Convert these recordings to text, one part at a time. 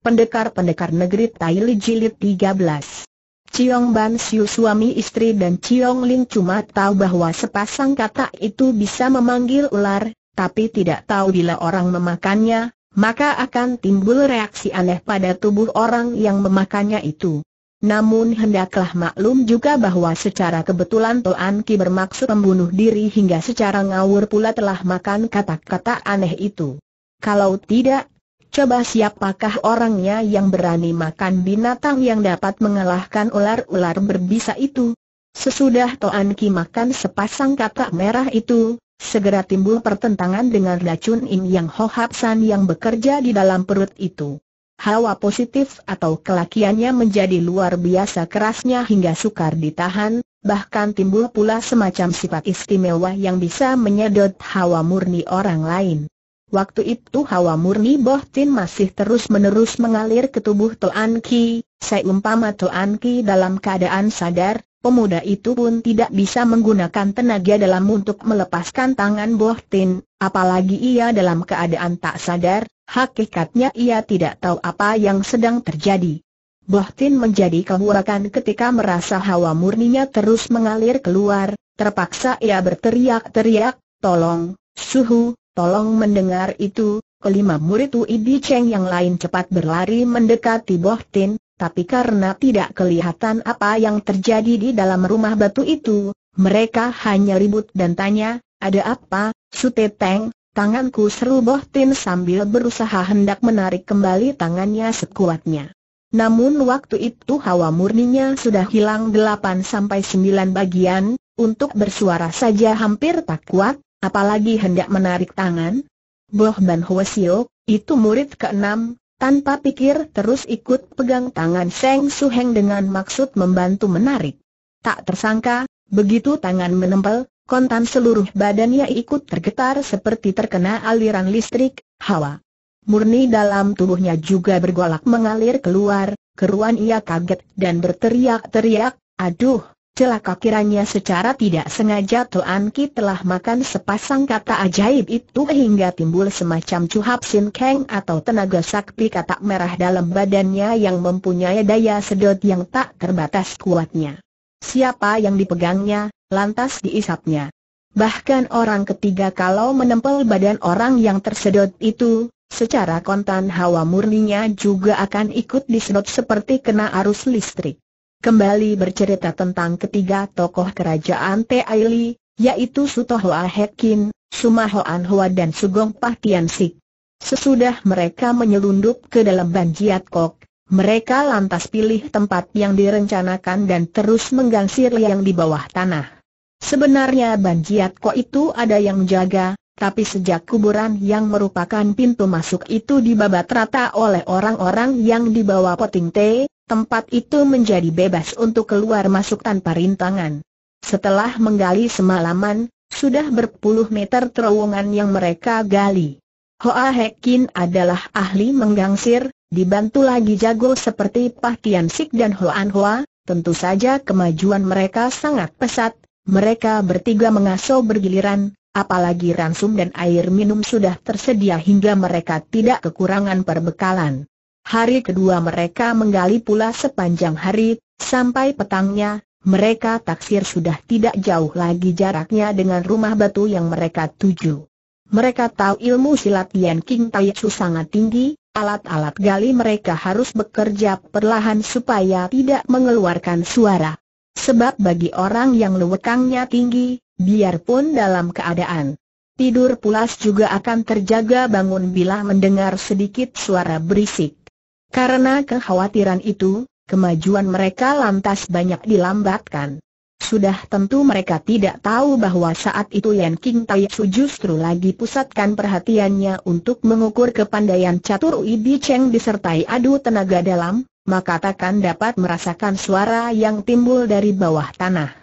Pendekar-pendekar negeri Taili Jilid 13 Ciong Ban Siu suami istri dan Ciong Lin cuma tahu bahwa sepasang kata itu bisa memanggil ular, tapi tidak tahu bila orang memakannya, maka akan timbul reaksi aneh pada tubuh orang yang memakannya itu. Namun hendaklah maklum juga bahwa secara kebetulan Toan Ki bermaksud membunuh diri hingga secara ngawur pula telah makan kata-kata aneh itu. Kalau tidak, Coba siapakah orangnya yang berani makan binatang yang dapat mengalahkan ular-ular berbisa itu? Sesudah Toan Ki makan sepasang katak merah itu, segera timbul pertentangan dengan racun Im Yang Ho Hap San yang bekerja di dalam perut itu. Hawa positif atau kelakiannya menjadi luar biasa kerasnya hingga sukar ditahan, bahkan timbul pula semacam sifat istimewa yang bisa menyedot hawa murni orang lain. Waktu itu hawa murni Bohtin masih terus-menerus mengalir ke tubuh Toan Ki, seumpama Toan Ki dalam keadaan sadar, pemuda itu pun tidak bisa menggunakan tenaga dalam untuk melepaskan tangan Bohtin, apalagi ia dalam keadaan tak sadar, hakikatnya ia tidak tahu apa yang sedang terjadi. Bohtin menjadi kehurakan ketika merasa hawa murninya terus mengalir keluar, terpaksa ia berteriak-teriak, tolong, suhu, Tolong mendengar itu, kelima murid idi Cheng yang lain cepat berlari mendekati Boh Tin, tapi karena tidak kelihatan apa yang terjadi di dalam rumah batu itu, mereka hanya ribut dan tanya, ada apa, Sute Teng, tanganku seru Boh Tin sambil berusaha hendak menarik kembali tangannya sekuatnya. Namun waktu itu hawa murninya sudah hilang 8-9 bagian, untuk bersuara saja hampir tak kuat, Apalagi hendak menarik tangan? Boh Ban Hwasio, itu murid keenam, tanpa pikir terus ikut pegang tangan Seng Heng dengan maksud membantu menarik. Tak tersangka, begitu tangan menempel, kontan seluruh badannya ikut tergetar seperti terkena aliran listrik, hawa. Murni dalam tubuhnya juga bergolak mengalir keluar, keruan ia kaget dan berteriak-teriak, aduh, Celaka kiranya secara tidak sengaja Tuan Ki telah makan sepasang kata ajaib itu hingga timbul semacam cuhap sin keng atau tenaga sakti kata merah dalam badannya yang mempunyai daya sedot yang tak terbatas kuatnya. Siapa yang dipegangnya, lantas diisapnya. Bahkan orang ketiga kalau menempel badan orang yang tersedot itu, secara kontan hawa murninya juga akan ikut disedot seperti kena arus listrik kembali bercerita tentang ketiga tokoh kerajaan Teaili, yaitu Sutohoa Hekin, Sumahoan Hoa dan Sugong Pahtian Sik. Sesudah mereka menyelundup ke dalam Banjiat Kok, mereka lantas pilih tempat yang direncanakan dan terus menggansir yang di bawah tanah. Sebenarnya Banjiat Kok itu ada yang jaga, tapi sejak kuburan yang merupakan pintu masuk itu dibabat rata oleh orang-orang yang dibawa poting teh, tempat itu menjadi bebas untuk keluar masuk tanpa rintangan. Setelah menggali semalaman, sudah berpuluh meter terowongan yang mereka gali. Hoa Hekin adalah ahli menggangsir, dibantu lagi jago seperti Pah Tian Sik dan Hoan Hoa, tentu saja kemajuan mereka sangat pesat, mereka bertiga mengaso bergiliran, apalagi ransum dan air minum sudah tersedia hingga mereka tidak kekurangan perbekalan. Hari kedua mereka menggali pula sepanjang hari, sampai petangnya, mereka taksir sudah tidak jauh lagi jaraknya dengan rumah batu yang mereka tuju. Mereka tahu ilmu silat Yan King Tai Chu sangat tinggi, alat-alat gali mereka harus bekerja perlahan supaya tidak mengeluarkan suara. Sebab bagi orang yang lewekangnya tinggi, biarpun dalam keadaan tidur pulas juga akan terjaga bangun bila mendengar sedikit suara berisik. Karena kekhawatiran itu, kemajuan mereka lantas banyak dilambatkan. Sudah tentu mereka tidak tahu bahwa saat itu Yan King Tai Su justru lagi pusatkan perhatiannya untuk mengukur kepandaian catur Ibi Cheng disertai adu tenaga dalam, maka takkan dapat merasakan suara yang timbul dari bawah tanah.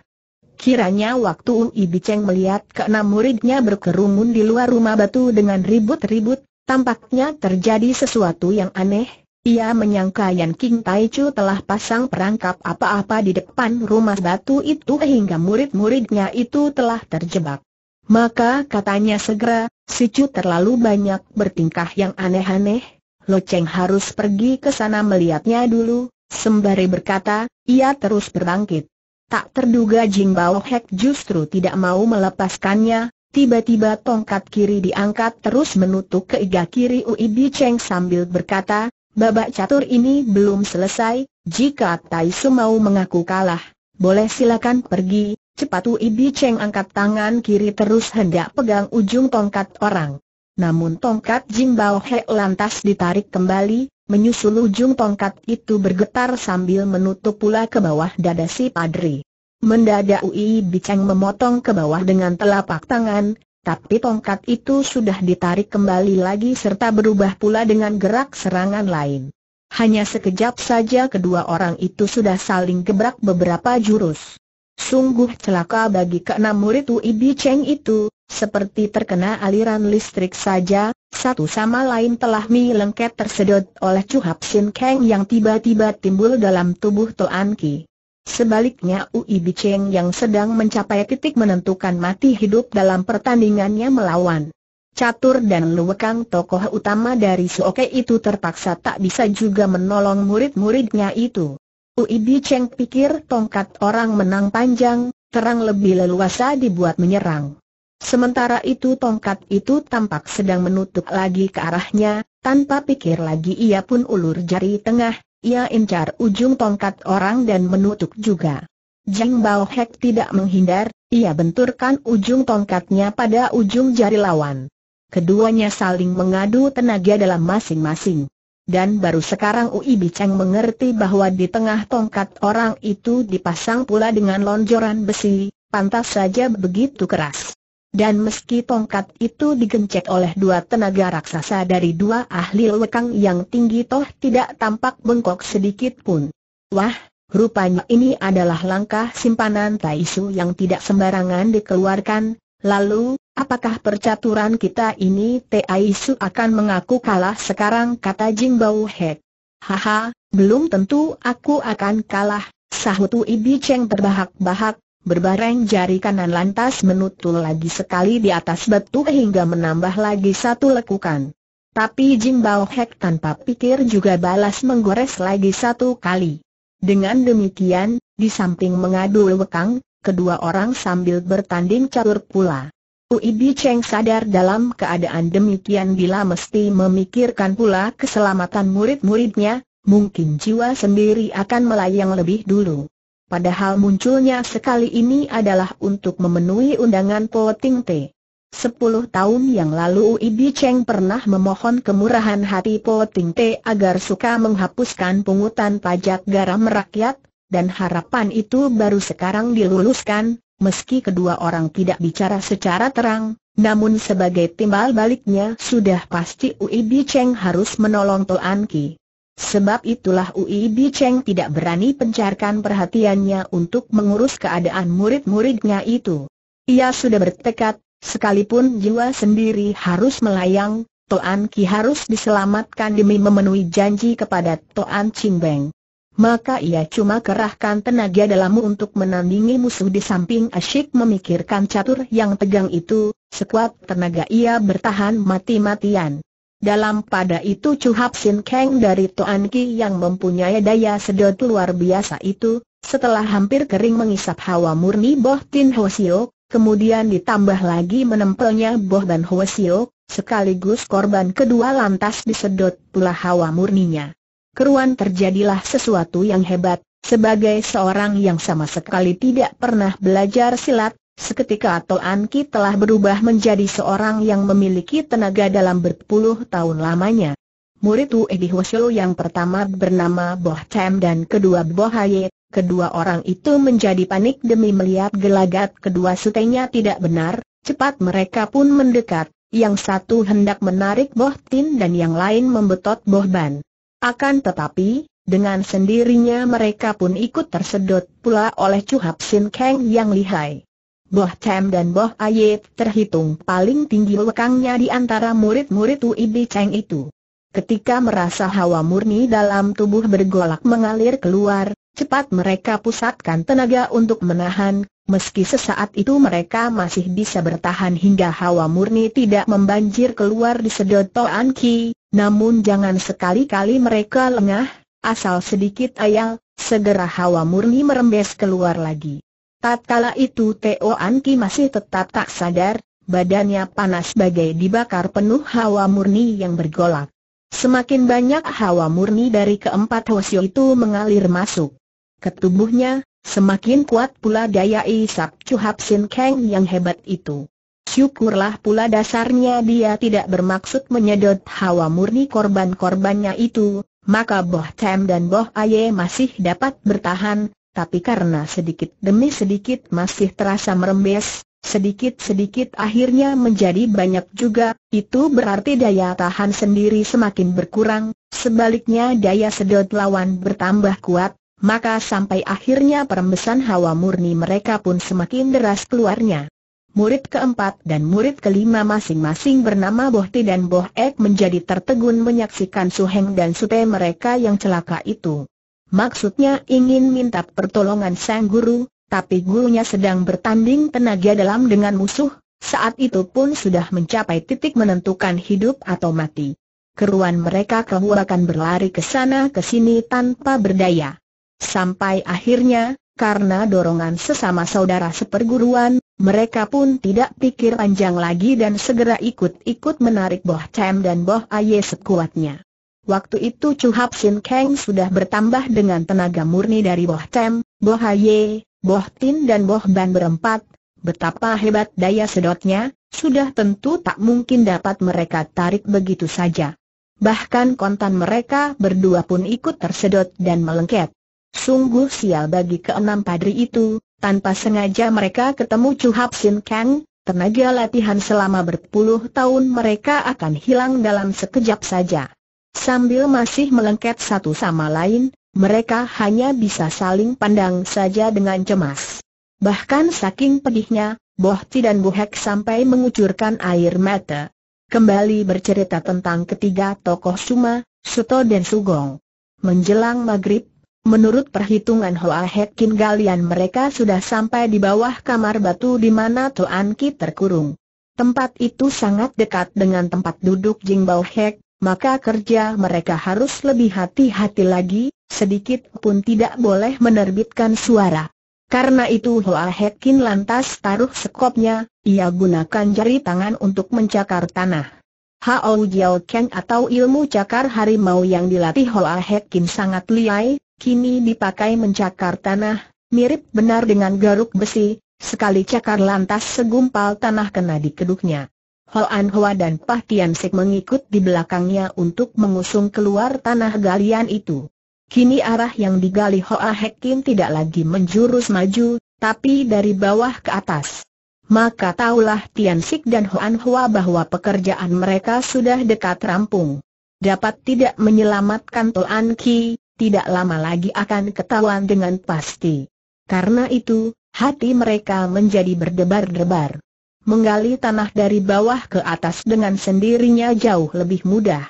Kiranya waktu Ibi Cheng melihat ke enam muridnya berkerumun di luar rumah batu dengan ribut-ribut, tampaknya terjadi sesuatu yang aneh, ia menyangka Yan King Tai Chu telah pasang perangkap apa-apa di depan rumah batu itu hingga murid-muridnya itu telah terjebak. Maka katanya segera, si Chu terlalu banyak bertingkah yang aneh-aneh, Lo Cheng harus pergi ke sana melihatnya dulu, sembari berkata, ia terus berbangkit. Tak terduga Jing Bao Hek justru tidak mau melepaskannya, tiba-tiba tongkat kiri diangkat terus menutup ke iga kiri Ui Di Cheng sambil berkata, Babak catur ini belum selesai, jika Tai Su mau mengaku kalah, boleh silakan pergi, cepat Ui Bi Cheng angkat tangan kiri terus hendak pegang ujung tongkat orang. Namun tongkat Jim Bao He lantas ditarik kembali, menyusul ujung tongkat itu bergetar sambil menutup pula ke bawah dada si padri. Mendadak Ui Cheng memotong ke bawah dengan telapak tangan, tapi tongkat itu sudah ditarik kembali lagi serta berubah pula dengan gerak serangan lain. Hanya sekejap saja kedua orang itu sudah saling gebrak beberapa jurus. Sungguh celaka bagi keenam murid Uibi Cheng itu, seperti terkena aliran listrik saja, satu sama lain telah mi lengket tersedot oleh Chu sin Kang yang tiba-tiba timbul dalam tubuh Toan Ki. Sebaliknya Ui Biceng yang sedang mencapai titik menentukan mati hidup dalam pertandingannya melawan. Catur dan Luwekang tokoh utama dari Suoke itu terpaksa tak bisa juga menolong murid-muridnya itu. Ui Biceng pikir tongkat orang menang panjang, terang lebih leluasa dibuat menyerang. Sementara itu tongkat itu tampak sedang menutup lagi ke arahnya, tanpa pikir lagi ia pun ulur jari tengah, ia incar ujung tongkat orang dan menutup juga. Jang Bao Hek tidak menghindar, ia benturkan ujung tongkatnya pada ujung jari lawan. Keduanya saling mengadu tenaga dalam masing-masing. Dan baru sekarang Ui Bicang mengerti bahwa di tengah tongkat orang itu dipasang pula dengan lonjoran besi, pantas saja begitu keras. Dan meski tongkat itu digencet oleh dua tenaga raksasa dari dua ahli lekang yang tinggi toh tidak tampak bengkok sedikit pun. Wah, rupanya ini adalah langkah simpanan Taisu yang tidak sembarangan dikeluarkan. Lalu, apakah percaturan kita ini Taisu akan mengaku kalah sekarang kata Jing Bao Hek. Haha, belum tentu aku akan kalah, sahut Ibi Cheng terbahak-bahak, Berbareng jari kanan lantas menutul lagi sekali di atas batu hingga menambah lagi satu lekukan. Tapi Jim Bao Hek tanpa pikir juga balas menggores lagi satu kali. Dengan demikian, di samping mengadu lekang, kedua orang sambil bertanding catur pula. Bi Cheng sadar dalam keadaan demikian bila mesti memikirkan pula keselamatan murid-muridnya, mungkin jiwa sendiri akan melayang lebih dulu. Padahal munculnya sekali ini adalah untuk memenuhi undangan Po Ting Te. Sepuluh tahun yang lalu Ibi Cheng pernah memohon kemurahan hati Po Ting Te agar suka menghapuskan pungutan pajak garam rakyat, dan harapan itu baru sekarang diluluskan, meski kedua orang tidak bicara secara terang, namun sebagai timbal baliknya sudah pasti Uibi Cheng harus menolong Toan Ki. Sebab itulah Ui Cheng tidak berani pencarkan perhatiannya untuk mengurus keadaan murid-muridnya itu. Ia sudah bertekad, sekalipun jiwa sendiri harus melayang, Toan Ki harus diselamatkan demi memenuhi janji kepada Toan Beng. Maka ia cuma kerahkan tenaga dalammu untuk menandingi musuh di samping asyik memikirkan catur yang tegang itu, sekuat tenaga ia bertahan mati-matian. Dalam pada itu Chu Hap Sin Kang dari Toan Ki yang mempunyai daya sedot luar biasa itu, setelah hampir kering mengisap hawa murni Boh Tin Ho Sio, kemudian ditambah lagi menempelnya Boh dan Ho Sio, sekaligus korban kedua lantas disedot pula hawa murninya. Keruan terjadilah sesuatu yang hebat, sebagai seorang yang sama sekali tidak pernah belajar silat, Seketika Toan Ki telah berubah menjadi seorang yang memiliki tenaga dalam berpuluh tahun lamanya. Murid Wu Edi Hwasyo yang pertama bernama Boh Cham dan kedua Boh Haye, kedua orang itu menjadi panik demi melihat gelagat kedua sutenya tidak benar, cepat mereka pun mendekat, yang satu hendak menarik Boh Tin dan yang lain membetot Boh Ban. Akan tetapi, dengan sendirinya mereka pun ikut tersedot pula oleh Chu Hap Sin Kang yang lihai. Boh Cem dan Boh Ayet terhitung paling tinggi lekangnya di antara murid-murid ibi Cheng itu. Ketika merasa hawa murni dalam tubuh bergolak mengalir keluar, cepat mereka pusatkan tenaga untuk menahan, meski sesaat itu mereka masih bisa bertahan hingga hawa murni tidak membanjir keluar di sedot Toan Ki, namun jangan sekali-kali mereka lengah, asal sedikit ayal, segera hawa murni merembes keluar lagi. Tatkala itu Teo Anki masih tetap tak sadar, badannya panas bagai dibakar penuh hawa murni yang bergolak. Semakin banyak hawa murni dari keempat Hosyo itu mengalir masuk ke tubuhnya, semakin kuat pula daya isap Cuhap Sin Kang yang hebat itu. Syukurlah pula dasarnya dia tidak bermaksud menyedot hawa murni korban-korbannya itu, maka Boh Tem dan Boh Aye masih dapat bertahan, tapi karena sedikit demi sedikit masih terasa merembes, sedikit-sedikit akhirnya menjadi banyak juga, itu berarti daya tahan sendiri semakin berkurang, sebaliknya daya sedot lawan bertambah kuat, maka sampai akhirnya perembesan hawa murni mereka pun semakin deras keluarnya. Murid keempat dan murid kelima masing-masing bernama Bohti dan Boh menjadi tertegun menyaksikan suheng dan sute mereka yang celaka itu. Maksudnya ingin minta pertolongan sang guru, tapi gurunya sedang bertanding tenaga dalam dengan musuh, saat itu pun sudah mencapai titik menentukan hidup atau mati. Keruan mereka kehuakan berlari ke sana ke sini tanpa berdaya. Sampai akhirnya, karena dorongan sesama saudara seperguruan, mereka pun tidak pikir panjang lagi dan segera ikut-ikut menarik Boh Cem dan Boh Aye sekuatnya. Waktu itu Chu Hap Sin Kang sudah bertambah dengan tenaga murni dari Boh Tem, Boh Haye, Boh Tin dan Boh Ban berempat. Betapa hebat daya sedotnya, sudah tentu tak mungkin dapat mereka tarik begitu saja. Bahkan kontan mereka berdua pun ikut tersedot dan melengket. Sungguh sial bagi keenam padri itu, tanpa sengaja mereka ketemu Chu Hap Sin Kang, tenaga latihan selama berpuluh tahun mereka akan hilang dalam sekejap saja. Sambil masih melengket satu sama lain, mereka hanya bisa saling pandang saja dengan cemas. Bahkan saking pedihnya, Bohti dan Buhek sampai mengucurkan air mata. Kembali bercerita tentang ketiga tokoh Suma, Suto dan Sugong. Menjelang maghrib, menurut perhitungan Hoa Kim galian mereka sudah sampai di bawah kamar batu di mana Toan Ki terkurung. Tempat itu sangat dekat dengan tempat duduk Jing Bao Hek, maka kerja mereka harus lebih hati-hati lagi, sedikit pun tidak boleh menerbitkan suara. Karena itu Hoa Hekin lantas taruh sekopnya, ia gunakan jari tangan untuk mencakar tanah. Hao Jiao Kang atau ilmu cakar harimau yang dilatih Hoa Hekin sangat liai, kini dipakai mencakar tanah, mirip benar dengan garuk besi, sekali cakar lantas segumpal tanah kena di keduknya. Hoan Hoa dan Pah Tian Sik mengikut di belakangnya untuk mengusung keluar tanah galian itu. Kini arah yang digali Hoa Hekin tidak lagi menjurus maju, tapi dari bawah ke atas. Maka taulah Tian Sik dan Hoan Hua bahwa pekerjaan mereka sudah dekat rampung. Dapat tidak menyelamatkan Toan Ki, tidak lama lagi akan ketahuan dengan pasti. Karena itu, hati mereka menjadi berdebar-debar menggali tanah dari bawah ke atas dengan sendirinya jauh lebih mudah.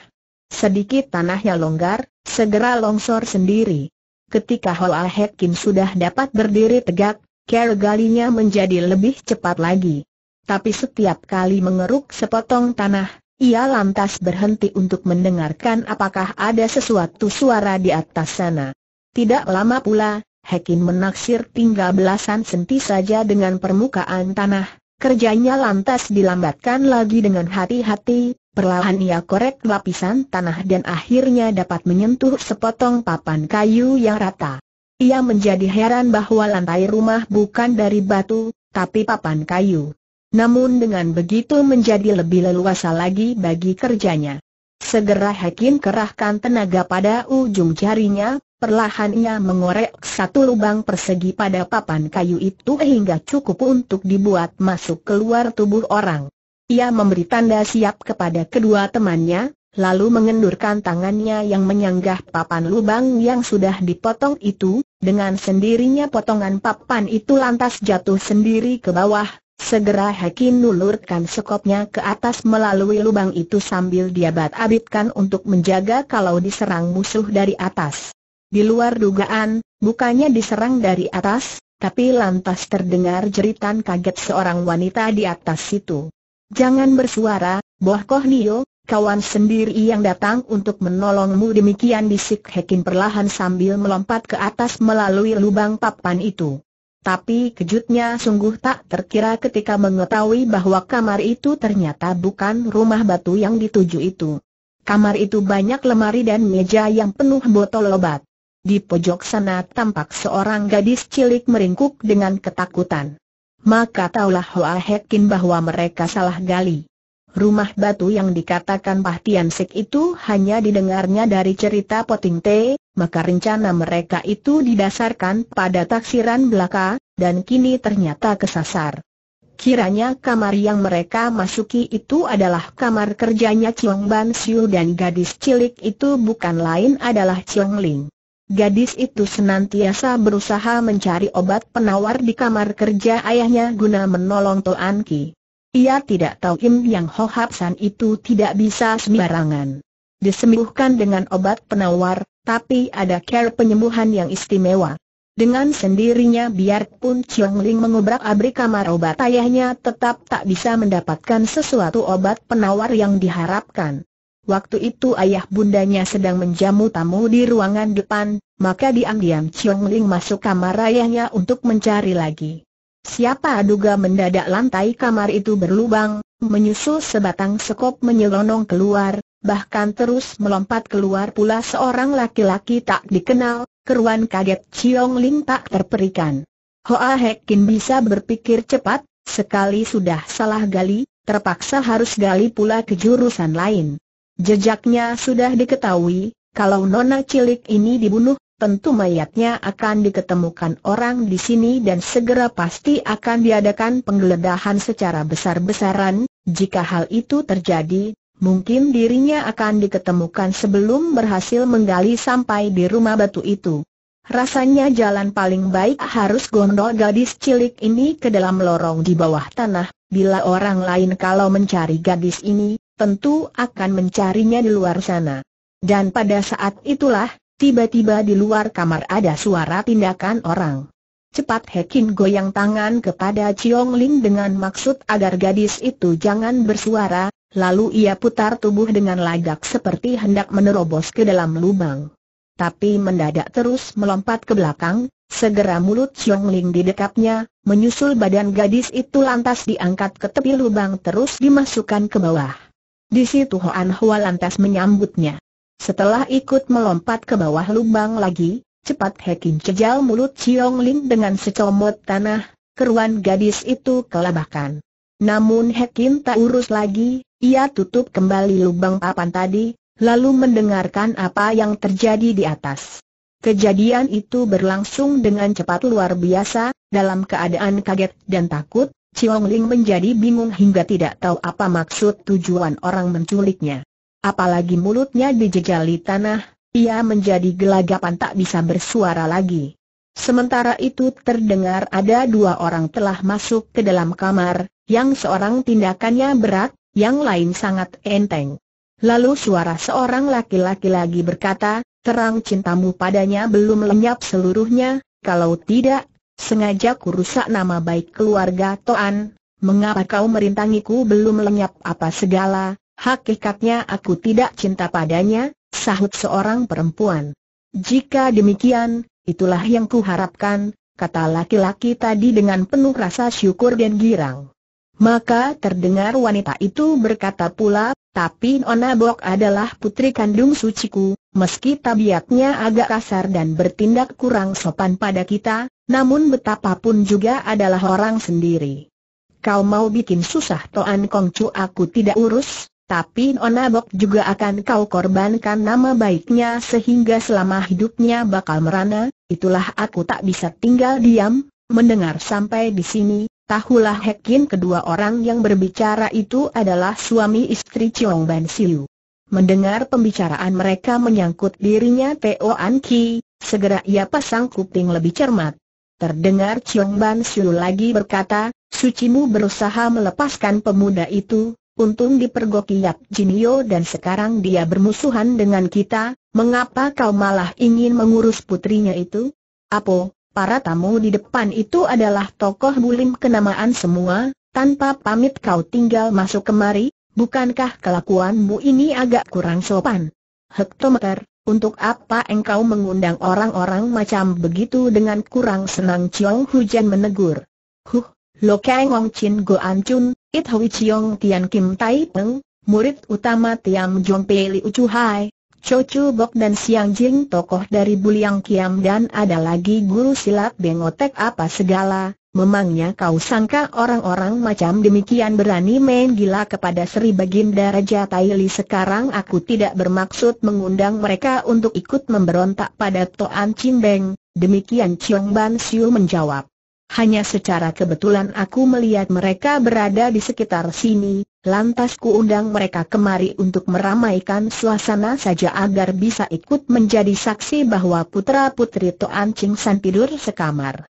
Sedikit tanahnya longgar, segera longsor sendiri. Ketika Hoa Hekin sudah dapat berdiri tegak, care galinya menjadi lebih cepat lagi. Tapi setiap kali mengeruk sepotong tanah, ia lantas berhenti untuk mendengarkan apakah ada sesuatu suara di atas sana. Tidak lama pula, Hekin menaksir tinggal belasan senti saja dengan permukaan tanah, Kerjanya lantas dilambatkan lagi dengan hati-hati, perlahan ia korek lapisan tanah dan akhirnya dapat menyentuh sepotong papan kayu yang rata. Ia menjadi heran bahwa lantai rumah bukan dari batu, tapi papan kayu. Namun dengan begitu menjadi lebih leluasa lagi bagi kerjanya. Segera Hakim kerahkan tenaga pada ujung jarinya, Perlahan ia mengorek satu lubang persegi pada papan kayu itu hingga cukup untuk dibuat masuk keluar tubuh orang. Ia memberi tanda siap kepada kedua temannya, lalu mengendurkan tangannya yang menyanggah papan lubang yang sudah dipotong itu, dengan sendirinya potongan papan itu lantas jatuh sendiri ke bawah, segera Hakim nulurkan sekopnya ke atas melalui lubang itu sambil dia bat-abitkan untuk menjaga kalau diserang musuh dari atas. Di luar dugaan, bukannya diserang dari atas, tapi lantas terdengar jeritan kaget seorang wanita di atas situ. Jangan bersuara, Boh Koh Nio, kawan sendiri yang datang untuk menolongmu demikian bisik Hekin perlahan sambil melompat ke atas melalui lubang papan itu. Tapi kejutnya sungguh tak terkira ketika mengetahui bahwa kamar itu ternyata bukan rumah batu yang dituju itu. Kamar itu banyak lemari dan meja yang penuh botol obat. Di pojok sana tampak seorang gadis cilik meringkuk dengan ketakutan. Maka taulah Hoa Hekin bahwa mereka salah gali. Rumah batu yang dikatakan Pah Tian Sik itu hanya didengarnya dari cerita Poting Te, maka rencana mereka itu didasarkan pada taksiran belaka, dan kini ternyata kesasar. Kiranya kamar yang mereka masuki itu adalah kamar kerjanya Chiong Ban Siu dan gadis cilik itu bukan lain adalah Chiong Ling. Gadis itu senantiasa berusaha mencari obat penawar di kamar kerja ayahnya guna menolong Toan Ki. Ia tidak tahu Im Yang Ho San itu tidak bisa sembarangan. Disembuhkan dengan obat penawar, tapi ada care penyembuhan yang istimewa. Dengan sendirinya biarpun Chiong Ling mengubrak abri kamar obat ayahnya tetap tak bisa mendapatkan sesuatu obat penawar yang diharapkan. Waktu itu ayah bundanya sedang menjamu tamu di ruangan depan, maka diam-diam Chiong Ling masuk kamar ayahnya untuk mencari lagi. Siapa aduga mendadak lantai kamar itu berlubang, menyusul sebatang sekop menyelonong keluar, bahkan terus melompat keluar pula seorang laki-laki tak dikenal, keruan kaget Chiong Ling tak terperikan. Hoa Hekin bisa berpikir cepat, sekali sudah salah gali, terpaksa harus gali pula ke jurusan lain. Jejaknya sudah diketahui, kalau nona cilik ini dibunuh, tentu mayatnya akan diketemukan orang di sini dan segera pasti akan diadakan penggeledahan secara besar-besaran, jika hal itu terjadi, mungkin dirinya akan diketemukan sebelum berhasil menggali sampai di rumah batu itu. Rasanya jalan paling baik harus gondol gadis cilik ini ke dalam lorong di bawah tanah, bila orang lain kalau mencari gadis ini, tentu akan mencarinya di luar sana. Dan pada saat itulah, tiba-tiba di luar kamar ada suara tindakan orang. Cepat Hekin goyang tangan kepada Chiong Ling dengan maksud agar gadis itu jangan bersuara, lalu ia putar tubuh dengan lagak seperti hendak menerobos ke dalam lubang. Tapi mendadak terus melompat ke belakang, segera mulut Chiong Ling di dekatnya, menyusul badan gadis itu lantas diangkat ke tepi lubang terus dimasukkan ke bawah. Di situ Hoan Hua lantas menyambutnya. Setelah ikut melompat ke bawah lubang lagi, cepat Hekin cejal mulut Chiong Ling dengan secomot tanah, keruan gadis itu kelabakan. Namun Hekin tak urus lagi, ia tutup kembali lubang papan tadi, lalu mendengarkan apa yang terjadi di atas. Kejadian itu berlangsung dengan cepat luar biasa, dalam keadaan kaget dan takut, Chiong Ling menjadi bingung hingga tidak tahu apa maksud tujuan orang menculiknya. Apalagi mulutnya dijejali tanah, ia menjadi gelagapan tak bisa bersuara lagi. Sementara itu terdengar ada dua orang telah masuk ke dalam kamar, yang seorang tindakannya berat, yang lain sangat enteng. Lalu suara seorang laki-laki lagi berkata, terang cintamu padanya belum lenyap seluruhnya, kalau tidak, Sengaja ku rusak nama baik keluarga Toan, mengapa kau merintangiku belum lenyap apa segala, hakikatnya aku tidak cinta padanya, sahut seorang perempuan. Jika demikian, itulah yang kuharapkan, kata laki-laki tadi dengan penuh rasa syukur dan girang. Maka terdengar wanita itu berkata pula, tapi Nona Bok adalah putri kandung suciku, meski tabiatnya agak kasar dan bertindak kurang sopan pada kita, namun betapapun juga adalah orang sendiri. Kau mau bikin susah Toan Kongcu aku tidak urus, tapi Onabok juga akan kau korbankan nama baiknya sehingga selama hidupnya bakal merana, itulah aku tak bisa tinggal diam, mendengar sampai di sini, tahulah Hekin kedua orang yang berbicara itu adalah suami istri Chiong Ban Siu. Mendengar pembicaraan mereka menyangkut dirinya Teo An Ki, segera ia pasang kuping lebih cermat. Terdengar Chiong Ban Siu lagi berkata, Sucimu berusaha melepaskan pemuda itu, untung dipergoki Yap Jinio dan sekarang dia bermusuhan dengan kita, mengapa kau malah ingin mengurus putrinya itu? Apo, para tamu di depan itu adalah tokoh bulim kenamaan semua, tanpa pamit kau tinggal masuk kemari? Bukankah kelakuanmu ini agak kurang sopan? Hektometer, untuk apa engkau mengundang orang-orang macam begitu dengan kurang senang Chiong Hujan menegur? Huh, Lo Kang Ong Chin Go An Chun, It Hui Chiong Tian Kim Tai Peng, murid utama Tiam Jong Pei Li Chu Hai, Cho Chu Bok dan Siang Jing tokoh dari Buliang Kiam dan ada lagi guru silat Bengotek apa segala, Memangnya kau sangka orang-orang macam demikian berani main gila kepada Sri Baginda Raja Taili sekarang aku tidak bermaksud mengundang mereka untuk ikut memberontak pada Toan Cimbeng, demikian Chiong Ban Siu menjawab. Hanya secara kebetulan aku melihat mereka berada di sekitar sini, lantas kuundang mereka kemari untuk meramaikan suasana saja agar bisa ikut menjadi saksi bahwa putra-putri Toan Cing San tidur sekamar.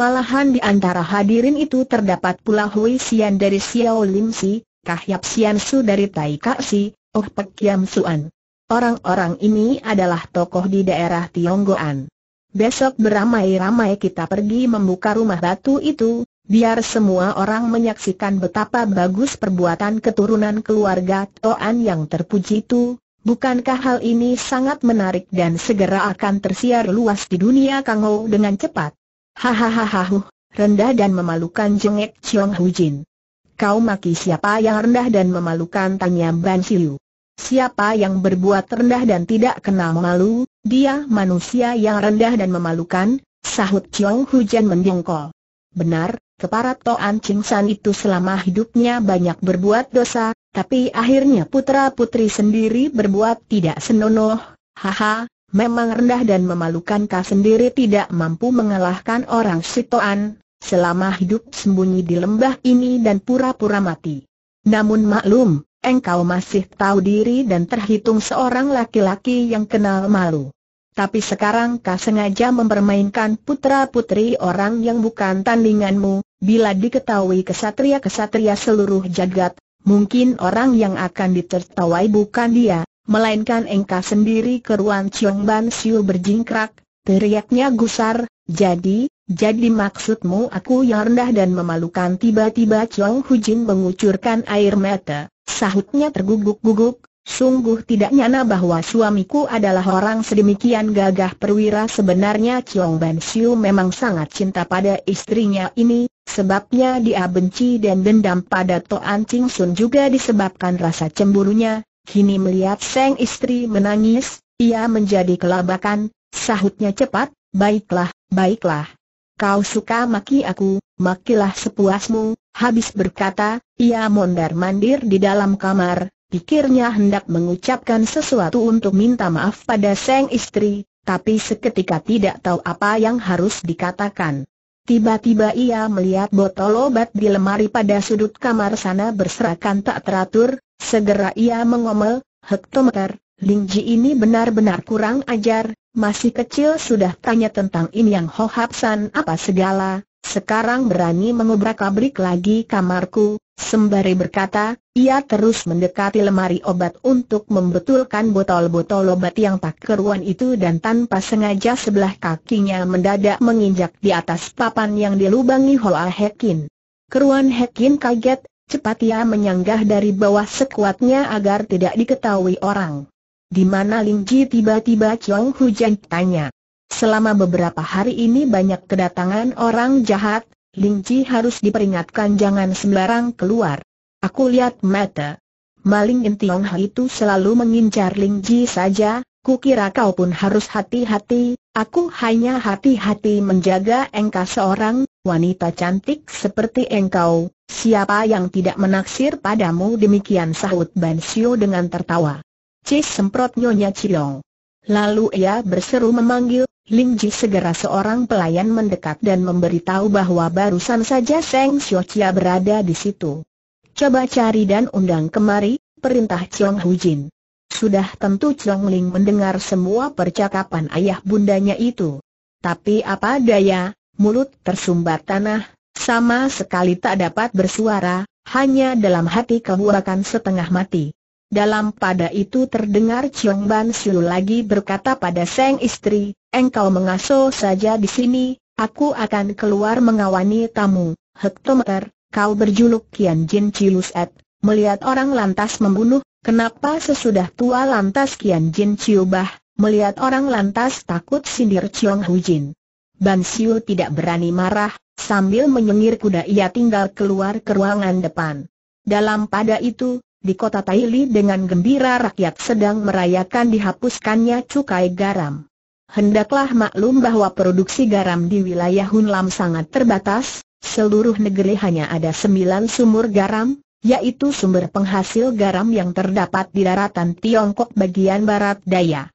Malahan di antara hadirin itu terdapat pula Hui Xian dari Xiao Lim Si, Kahyap Xian Su dari Tai Kak Si, Oh Pek Kiam Suan. Orang-orang ini adalah tokoh di daerah Tionggoan. Besok beramai-ramai kita pergi membuka rumah batu itu, biar semua orang menyaksikan betapa bagus perbuatan keturunan keluarga Toan yang terpuji itu, Bukankah hal ini sangat menarik dan segera akan tersiar luas di dunia Kangou dengan cepat? Hahaha, rendah dan memalukan jengek Chiong Hujin. Kau maki siapa yang rendah dan memalukan tanya Ban Siu. Siapa yang berbuat rendah dan tidak kenal malu, dia manusia yang rendah dan memalukan, sahut Chiong Hujan mendongkol. Benar, keparat Toan Ching San itu selama hidupnya banyak berbuat dosa, tapi akhirnya putra-putri sendiri berbuat tidak senonoh, haha, memang rendah dan memalukan Kau sendiri tidak mampu mengalahkan orang Sitoan, selama hidup sembunyi di lembah ini dan pura-pura mati. Namun maklum, engkau masih tahu diri dan terhitung seorang laki-laki yang kenal malu. Tapi sekarang kau sengaja mempermainkan putra-putri orang yang bukan tandinganmu, bila diketahui kesatria-kesatria seluruh jagat, mungkin orang yang akan ditertawai bukan dia, melainkan engkau sendiri keruan Chiong Ban Siu berjingkrak, teriaknya gusar, jadi, jadi maksudmu aku yang rendah dan memalukan tiba-tiba Chiong Jin mengucurkan air mata, sahutnya terguguk-guguk, Sungguh tidak nyana bahwa suamiku adalah orang sedemikian gagah perwira Sebenarnya Chiong Ban Siu memang sangat cinta pada istrinya ini Sebabnya dia benci dan dendam pada Toan Ching Sun juga disebabkan rasa cemburunya Kini melihat sang istri menangis, ia menjadi kelabakan, sahutnya cepat, baiklah, baiklah. Kau suka maki aku, makilah sepuasmu, habis berkata, ia mondar-mandir di dalam kamar, pikirnya hendak mengucapkan sesuatu untuk minta maaf pada sang istri, tapi seketika tidak tahu apa yang harus dikatakan. Tiba-tiba ia melihat botol obat di lemari pada sudut kamar sana berserakan tak teratur, Segera ia mengomel, Hektometer, Lingji ini benar-benar kurang ajar, masih kecil sudah tanya tentang ini yang hohapsan apa segala, sekarang berani mengubrak abrik lagi kamarku, sembari berkata, ia terus mendekati lemari obat untuk membetulkan botol-botol obat yang tak keruan itu dan tanpa sengaja sebelah kakinya mendadak menginjak di atas papan yang dilubangi Hoa Hekin. Keruan Hekin kaget, Cepat ia menyanggah dari bawah sekuatnya agar tidak diketahui orang. Di mana Lingji tiba-tiba Chong Hujan tanya. Selama beberapa hari ini banyak kedatangan orang jahat, Lingji harus diperingatkan jangan sembarang keluar. Aku lihat mata. Maling Inti Ha itu selalu mengincar Lingji saja, ku kira kau pun harus hati-hati, aku hanya hati-hati menjaga engkau seorang, wanita cantik seperti engkau, Siapa yang tidak menaksir padamu demikian sahut Bansio dengan tertawa. Cis semprot Nyonya Cilong. Lalu ia berseru memanggil, Ling Ji segera seorang pelayan mendekat dan memberitahu bahwa barusan saja Seng Xiu Chia berada di situ. Coba cari dan undang kemari, perintah Chiong Hu Jin. Sudah tentu Chiong Ling mendengar semua percakapan ayah bundanya itu. Tapi apa daya, mulut tersumbat tanah, sama sekali tak dapat bersuara, hanya dalam hati kebuakan setengah mati. Dalam pada itu terdengar Chiong Ban Siu lagi berkata pada sang istri, engkau mengaso saja di sini, aku akan keluar mengawani tamu, hektometer, kau berjuluk Kian Jin Ciluset, melihat orang lantas membunuh, kenapa sesudah tua lantas Kian Jin Ciubah, melihat orang lantas takut sindir Chiong Jin. Ban tidak berani marah, sambil menyengir kuda ia tinggal keluar ke ruangan depan. Dalam pada itu, di kota Taili dengan gembira rakyat sedang merayakan dihapuskannya cukai garam. Hendaklah maklum bahwa produksi garam di wilayah Hunlam sangat terbatas, seluruh negeri hanya ada sembilan sumur garam, yaitu sumber penghasil garam yang terdapat di daratan Tiongkok bagian barat daya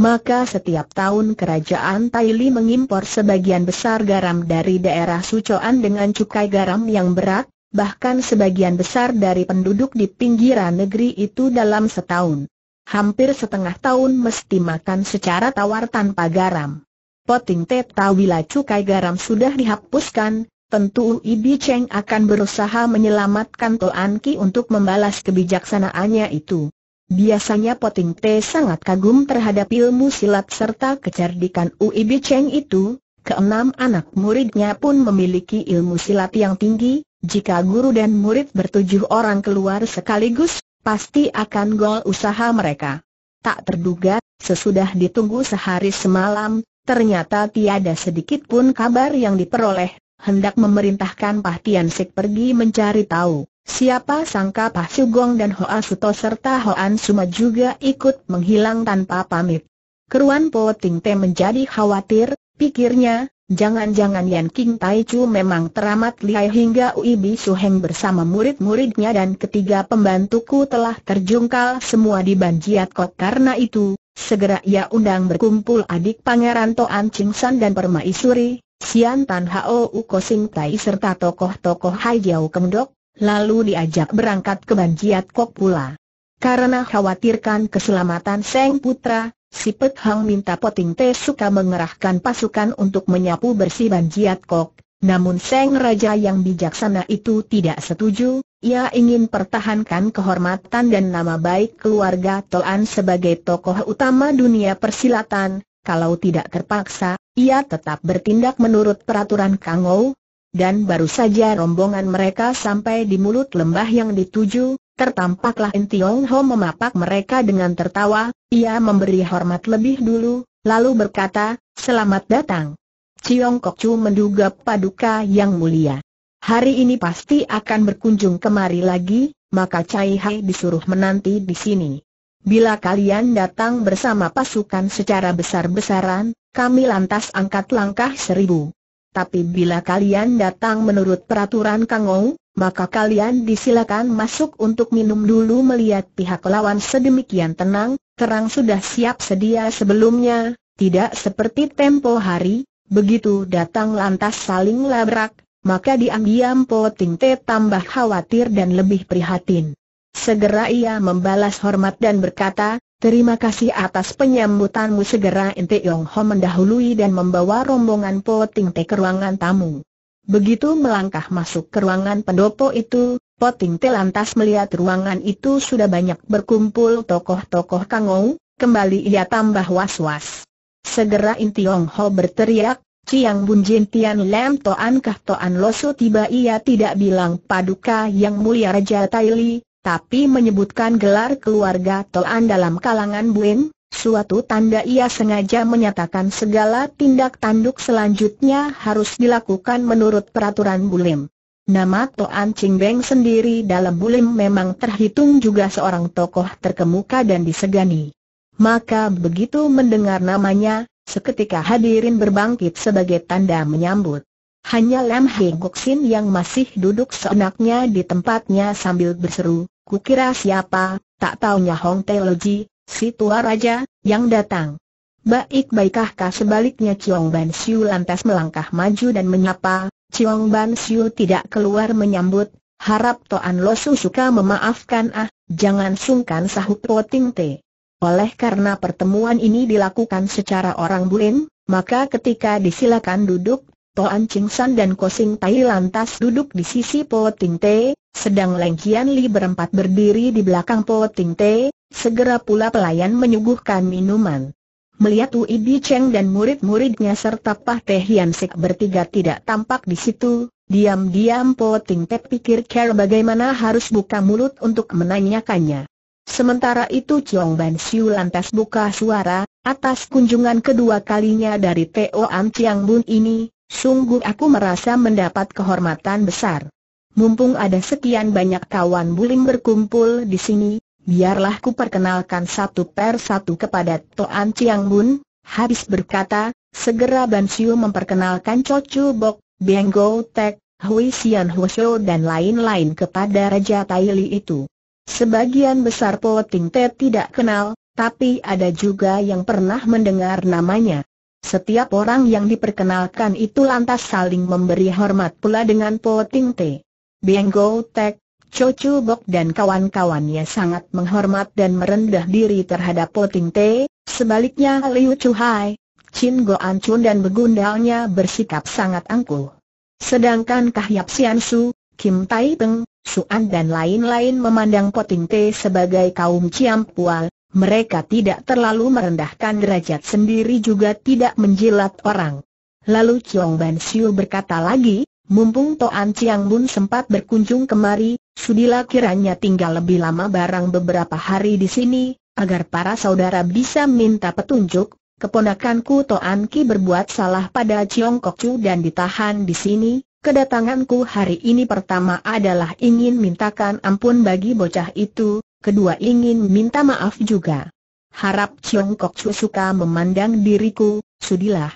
maka setiap tahun kerajaan Taili mengimpor sebagian besar garam dari daerah Sucoan dengan cukai garam yang berat, bahkan sebagian besar dari penduduk di pinggiran negeri itu dalam setahun. Hampir setengah tahun mesti makan secara tawar tanpa garam. Poting teta bila cukai garam sudah dihapuskan, Tentu Ibi Cheng akan berusaha menyelamatkan Toan Ki untuk membalas kebijaksanaannya itu. Biasanya Poting Te sangat kagum terhadap ilmu silat serta kecerdikan Uib Cheng itu, keenam anak muridnya pun memiliki ilmu silat yang tinggi, jika guru dan murid bertujuh orang keluar sekaligus, pasti akan gol usaha mereka. Tak terduga, sesudah ditunggu sehari semalam, ternyata tiada sedikit pun kabar yang diperoleh, hendak memerintahkan Tian Sik pergi mencari tahu. Siapa sangka Pak Sugong dan Hoa Suto serta Hoan Suma juga ikut menghilang tanpa pamit. Keruan Po Ting Te menjadi khawatir, pikirnya, jangan-jangan Yan King Tai Chu memang teramat lihai hingga Ui Bi Heng bersama murid-muridnya dan ketiga pembantuku telah terjungkal semua di Banjiat Kot karena itu, segera ia undang berkumpul adik Pangeran Toan Ching San dan Permaisuri, Sian Tan Hao Ko Sing Tai serta tokoh-tokoh Hai Jiao Kemdok, lalu diajak berangkat ke Banjiat Kok pula. Karena khawatirkan keselamatan Seng Putra, si Pet Hang minta Poting Te suka mengerahkan pasukan untuk menyapu bersih Banjiat Kok, namun Seng Raja yang bijaksana itu tidak setuju, ia ingin pertahankan kehormatan dan nama baik keluarga Toan sebagai tokoh utama dunia persilatan, kalau tidak terpaksa, ia tetap bertindak menurut peraturan Kangou, dan baru saja rombongan mereka sampai di mulut lembah yang dituju, tertampaklah Entiong Ho memapak mereka dengan tertawa, ia memberi hormat lebih dulu, lalu berkata, selamat datang. Ciong Kok Chu menduga paduka yang mulia. Hari ini pasti akan berkunjung kemari lagi, maka Cai Hai disuruh menanti di sini. Bila kalian datang bersama pasukan secara besar-besaran, kami lantas angkat langkah seribu tapi bila kalian datang menurut peraturan Kang Ou, maka kalian disilakan masuk untuk minum dulu melihat pihak lawan sedemikian tenang, terang sudah siap sedia sebelumnya, tidak seperti tempo hari, begitu datang lantas saling labrak, maka diam-diam Po Ting Te tambah khawatir dan lebih prihatin. Segera ia membalas hormat dan berkata, Terima kasih atas penyambutanmu segera Inti Yong Ho mendahului dan membawa rombongan Po Ting Te ke ruangan tamu. Begitu melangkah masuk ke ruangan pendopo itu, Po Ting Te lantas melihat ruangan itu sudah banyak berkumpul tokoh-tokoh Kangou, kembali ia tambah was-was. Segera Inti Yong Ho berteriak, Ciang Bun Jin Tian Lam Toan Kah Toan Loso tiba ia tidak bilang paduka yang mulia Raja Taili, tapi menyebutkan gelar keluarga Toan dalam kalangan Buin, suatu tanda ia sengaja menyatakan segala tindak tanduk selanjutnya harus dilakukan menurut peraturan Bulim. Nama Toan Beng sendiri dalam Bulim memang terhitung juga seorang tokoh terkemuka dan disegani. Maka begitu mendengar namanya, seketika hadirin berbangkit sebagai tanda menyambut. Hanya Lam Hei Goksin yang masih duduk seenaknya di tempatnya sambil berseru, kukira siapa, tak taunya Hong Teologi, si tua raja, yang datang. Baik-baikkah sebaliknya Chiong Ban Siu lantas melangkah maju dan menyapa, Chiong Ban Siu tidak keluar menyambut, harap Toan Lo Su suka memaafkan ah, jangan sungkan sahut Poting Te. Oleh karena pertemuan ini dilakukan secara orang bulin, maka ketika disilakan duduk, Toan Ching San dan Sing Tai lantas duduk di sisi Po Ting Te, sedang Leng Kian Li berempat berdiri di belakang Po Ting Te, segera pula pelayan menyuguhkan minuman. Melihat Ui Di Cheng dan murid-muridnya serta Pah Teh Hian Sik bertiga tidak tampak di situ, diam-diam Po Ting Te pikir care bagaimana harus buka mulut untuk menanyakannya. Sementara itu Chiong Ban Siu lantas buka suara, atas kunjungan kedua kalinya dari Teo Am Chiang Bun ini, Sungguh aku merasa mendapat kehormatan besar. Mumpung ada sekian banyak kawan bulim berkumpul di sini, biarlah ku perkenalkan satu per satu kepada Toan Chiang Bun. Habis berkata, segera Ban Siu memperkenalkan Chu Bok, Beng Go Tek, Hui Xian Huo dan lain-lain kepada Raja Tai Li itu. Sebagian besar Po Ting Te tidak kenal, tapi ada juga yang pernah mendengar namanya. Setiap orang yang diperkenalkan itu lantas saling memberi hormat pula dengan Po Ting Te. Biang Go Tek, Cho Chu Bok dan kawan-kawannya sangat menghormat dan merendah diri terhadap Po Ting Te, sebaliknya Liu Chu Hai, Chin Go An Chun dan begundalnya bersikap sangat angkuh. Sedangkan Kahyap Sian Su, Kim Tai Peng, Suan dan lain-lain memandang Po Ting Te sebagai kaum Ciampual, mereka tidak terlalu merendahkan derajat sendiri juga tidak menjilat orang. Lalu Chiong Ban Siu berkata lagi, mumpung Toan Chiang Bun sempat berkunjung kemari, sudilah kiranya tinggal lebih lama barang beberapa hari di sini, agar para saudara bisa minta petunjuk. Keponakanku Toan Ki berbuat salah pada Chiong Kok Chu dan ditahan di sini. Kedatanganku hari ini pertama adalah ingin mintakan ampun bagi bocah itu, kedua ingin minta maaf juga. Harap Chiong Kok Chu suka memandang diriku, sudilah.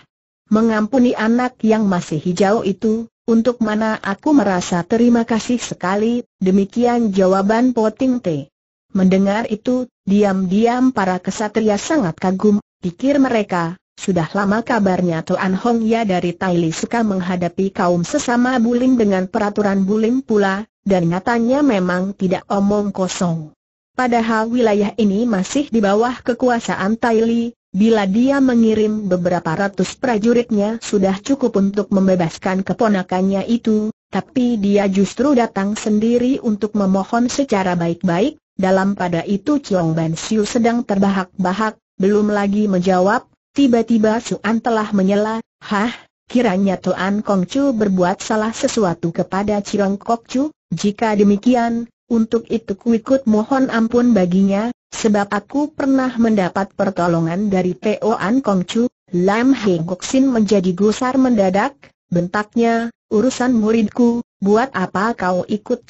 Mengampuni anak yang masih hijau itu, untuk mana aku merasa terima kasih sekali, demikian jawaban Ting Te. Mendengar itu, diam-diam para kesatria sangat kagum, pikir mereka, sudah lama kabarnya Tuan Hong Ya dari Li suka menghadapi kaum sesama bulim dengan peraturan bulim pula, dan nyatanya memang tidak omong kosong. Padahal wilayah ini masih di bawah kekuasaan Tai bila dia mengirim beberapa ratus prajuritnya sudah cukup untuk membebaskan keponakannya itu, tapi dia justru datang sendiri untuk memohon secara baik-baik, dalam pada itu Chiong Ban Siu sedang terbahak-bahak, belum lagi menjawab, tiba-tiba Suan telah menyela, Hah, kiranya Tuan Kongcu berbuat salah sesuatu kepada Kok Kokcu, jika demikian, untuk itu ikut mohon ampun baginya, sebab aku pernah mendapat pertolongan dari Po An Kong Chu. Lam Heng Sin menjadi gusar mendadak, bentaknya, urusan muridku, buat apa kau ikut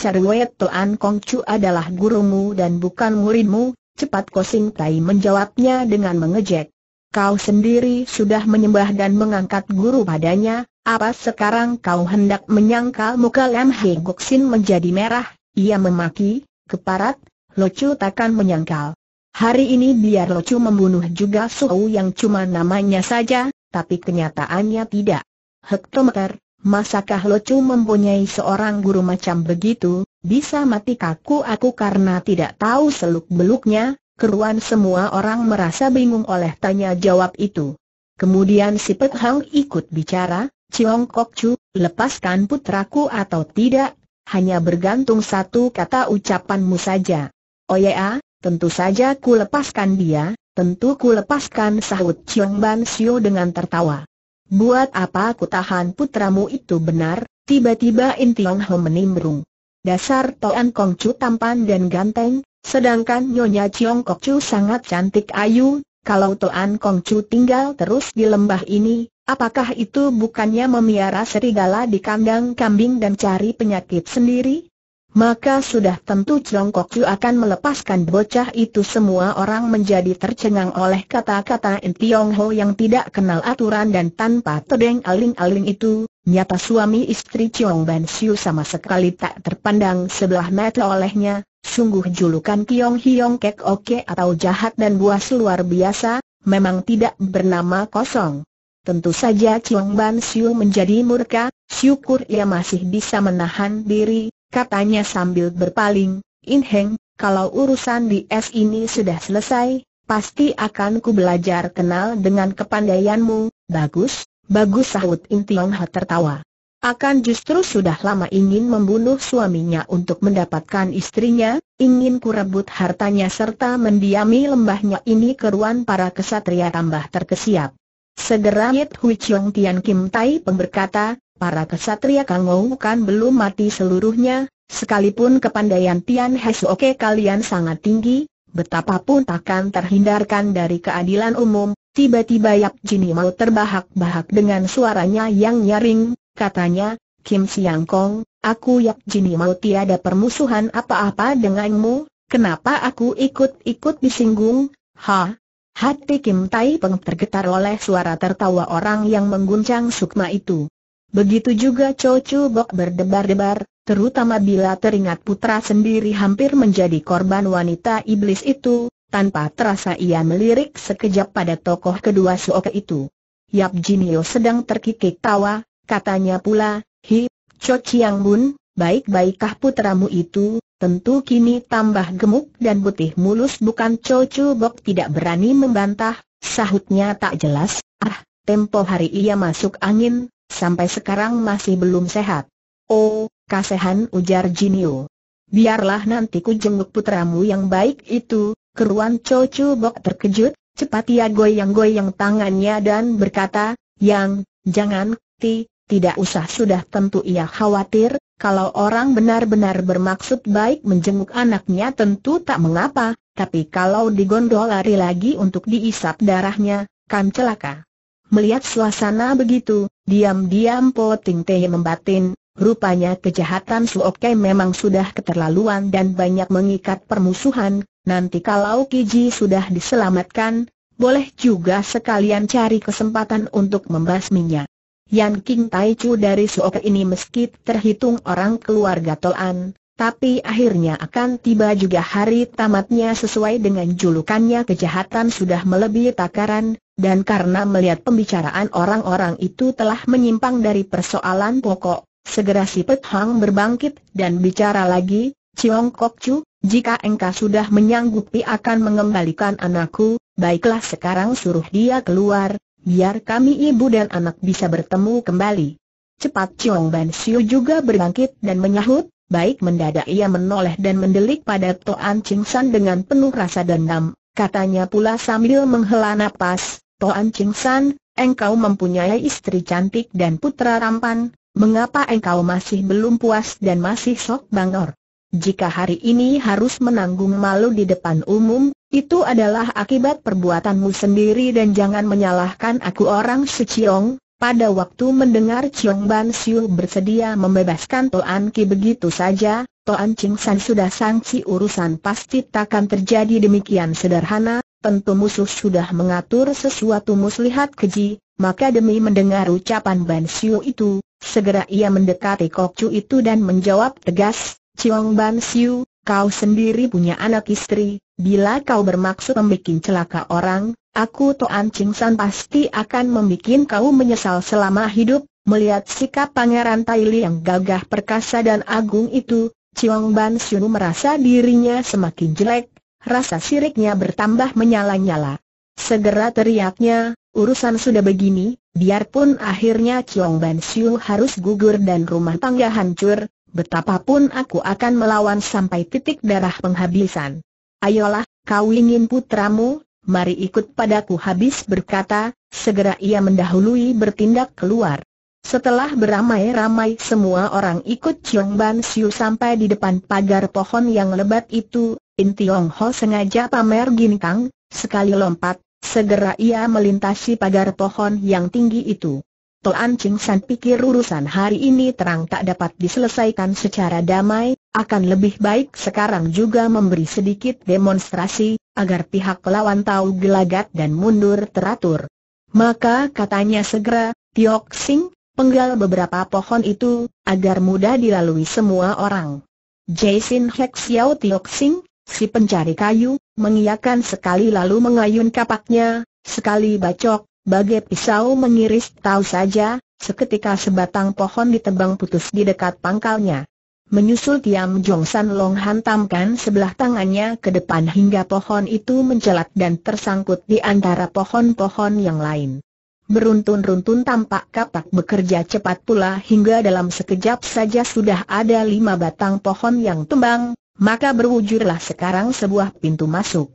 An Kong Chu adalah gurumu dan bukan muridmu, cepat Kosing Tai menjawabnya dengan mengejek. Kau sendiri sudah menyembah dan mengangkat guru padanya, apa sekarang kau hendak menyangkal muka Lam Heng Sin menjadi merah, ia memaki, keparat, Locu takkan menyangkal. Hari ini biar Locu membunuh juga Suhu yang cuma namanya saja, tapi kenyataannya tidak. Hektometer, masakah Locu mempunyai seorang guru macam begitu, bisa mati kaku aku karena tidak tahu seluk-beluknya, keruan semua orang merasa bingung oleh tanya jawab itu. Kemudian si Pek Hang ikut bicara, Ciong Kok Chu, lepaskan putraku atau tidak, hanya bergantung satu kata ucapanmu saja. Oh ya, tentu saja ku lepaskan dia, tentu ku lepaskan sahut Chiong Ban Sio dengan tertawa. Buat apa ku tahan putramu itu benar, tiba-tiba In Tiong Ho menimbrung. Dasar Toan Kong Chu tampan dan ganteng, sedangkan Nyonya Chiong Kok Chu sangat cantik ayu, kalau Toan Kong Chu tinggal terus di lembah ini, Apakah itu bukannya memiara serigala di kandang kambing dan cari penyakit sendiri? Maka sudah tentu Chong Kok Chu akan melepaskan bocah itu semua orang menjadi tercengang oleh kata-kata Tiong Ho yang tidak kenal aturan dan tanpa tedeng aling-aling itu, nyata suami istri Chong Ban Siu sama sekali tak terpandang sebelah mata olehnya, sungguh julukan Kiong Hiong Kek Oke atau jahat dan buas luar biasa, memang tidak bernama kosong. Tentu saja Chiang Ban Siu menjadi murka, syukur ia masih bisa menahan diri, katanya sambil berpaling, In Heng, kalau urusan di S ini sudah selesai, pasti akan ku belajar kenal dengan kepandaianmu, bagus, bagus sahut In Tiong Ha tertawa. Akan justru sudah lama ingin membunuh suaminya untuk mendapatkan istrinya, ingin kurebut hartanya serta mendiami lembahnya ini keruan para kesatria tambah terkesiap. Segera Yit Hui Chiong Tian Kim Tai Peng berkata, para kesatria Kang Ou kan belum mati seluruhnya, sekalipun kepandaian Tian Oke kalian sangat tinggi, betapapun takkan terhindarkan dari keadilan umum. Tiba-tiba Yap Jini mau terbahak-bahak dengan suaranya yang nyaring, katanya, Kim Siang Kong, aku Yap Jini mau tiada permusuhan apa-apa denganmu, kenapa aku ikut-ikut disinggung, ha? Hati Kim Tai Peng tergetar oleh suara tertawa orang yang mengguncang sukma itu. Begitu juga Cho Chu Bok berdebar-debar, terutama bila teringat putra sendiri hampir menjadi korban wanita iblis itu, tanpa terasa ia melirik sekejap pada tokoh kedua Suoke itu. Yap Jinio sedang terkikik tawa, katanya pula, Hi, Cho Chiang Bun, baik-baikkah putramu itu, Tentu kini tambah gemuk dan putih mulus bukan Cocu Bok tidak berani membantah, sahutnya tak jelas, ah, tempo hari ia masuk angin, sampai sekarang masih belum sehat. Oh, kasihan, ujar Jinio. Biarlah nanti ku jenguk putramu yang baik itu, keruan Cocu Bok terkejut, cepat ia goyang-goyang tangannya dan berkata, yang, jangan, ti, tidak usah sudah tentu ia khawatir, kalau orang benar-benar bermaksud baik menjenguk anaknya tentu tak mengapa, tapi kalau digondol lari lagi untuk diisap darahnya, kan celaka. Melihat suasana begitu, diam-diam Po Ting Teh membatin, rupanya kejahatan Oke memang sudah keterlaluan dan banyak mengikat permusuhan, nanti kalau Kiji sudah diselamatkan, boleh juga sekalian cari kesempatan untuk membasminya. Yan King Taichu dari Suok ini meski terhitung orang keluarga Tolan, tapi akhirnya akan tiba juga hari tamatnya sesuai dengan julukannya kejahatan sudah melebihi takaran, dan karena melihat pembicaraan orang-orang itu telah menyimpang dari persoalan pokok, segera si Pet Hang berbangkit dan bicara lagi, Ciong Kok Chu, jika engkau sudah menyanggupi akan mengembalikan anakku, baiklah sekarang suruh dia keluar, biar kami ibu dan anak bisa bertemu kembali. Cepat Chiong Ban Siu juga berbangkit dan menyahut, baik mendadak ia menoleh dan mendelik pada Toan Ching San dengan penuh rasa dendam, katanya pula sambil menghela napas, Toan Ching San, engkau mempunyai istri cantik dan putra rampan, mengapa engkau masih belum puas dan masih sok bangor? Jika hari ini harus menanggung malu di depan umum, itu adalah akibat perbuatanmu sendiri dan jangan menyalahkan aku orang Suciong. Pada waktu mendengar Chiong Ban Siu bersedia membebaskan Toan Ki begitu saja, Toan Ching San sudah sangsi urusan pasti takkan terjadi demikian sederhana, tentu musuh sudah mengatur sesuatu muslihat keji, maka demi mendengar ucapan Ban Siu itu, segera ia mendekati Kokcu itu dan menjawab tegas, Chiong Ban Siu, Kau sendiri punya anak istri, bila kau bermaksud membuat celaka orang, aku Toan cingsan pasti akan membuat kau menyesal selama hidup. Melihat sikap Pangeran Taili yang gagah perkasa dan agung itu, Chiong Ban Xiu merasa dirinya semakin jelek, rasa siriknya bertambah menyala-nyala. Segera teriaknya, urusan sudah begini, biarpun akhirnya Chiong Ban Xiu harus gugur dan rumah tangga hancur, betapapun aku akan melawan sampai titik darah penghabisan. Ayolah, kau ingin putramu, mari ikut padaku habis berkata, segera ia mendahului bertindak keluar. Setelah beramai-ramai semua orang ikut Chiong Ban Siu sampai di depan pagar pohon yang lebat itu, In Tiong Ho sengaja pamer ginkang, sekali lompat, segera ia melintasi pagar pohon yang tinggi itu. Toan Ching San pikir urusan hari ini terang tak dapat diselesaikan secara damai, akan lebih baik sekarang juga memberi sedikit demonstrasi, agar pihak lawan tahu gelagat dan mundur teratur. Maka katanya segera, Tiok Sing, penggal beberapa pohon itu, agar mudah dilalui semua orang. Jason Hek Xiao Tiok Sing, si pencari kayu, mengiakan sekali lalu mengayun kapaknya, sekali bacok, Bagai pisau mengiris tahu saja, seketika sebatang pohon ditebang putus di dekat pangkalnya. Menyusul Tiam Jong San Long hantamkan sebelah tangannya ke depan hingga pohon itu mencelat dan tersangkut di antara pohon-pohon yang lain. Beruntun-runtun tampak kapak bekerja cepat pula hingga dalam sekejap saja sudah ada lima batang pohon yang tumbang, maka berwujudlah sekarang sebuah pintu masuk.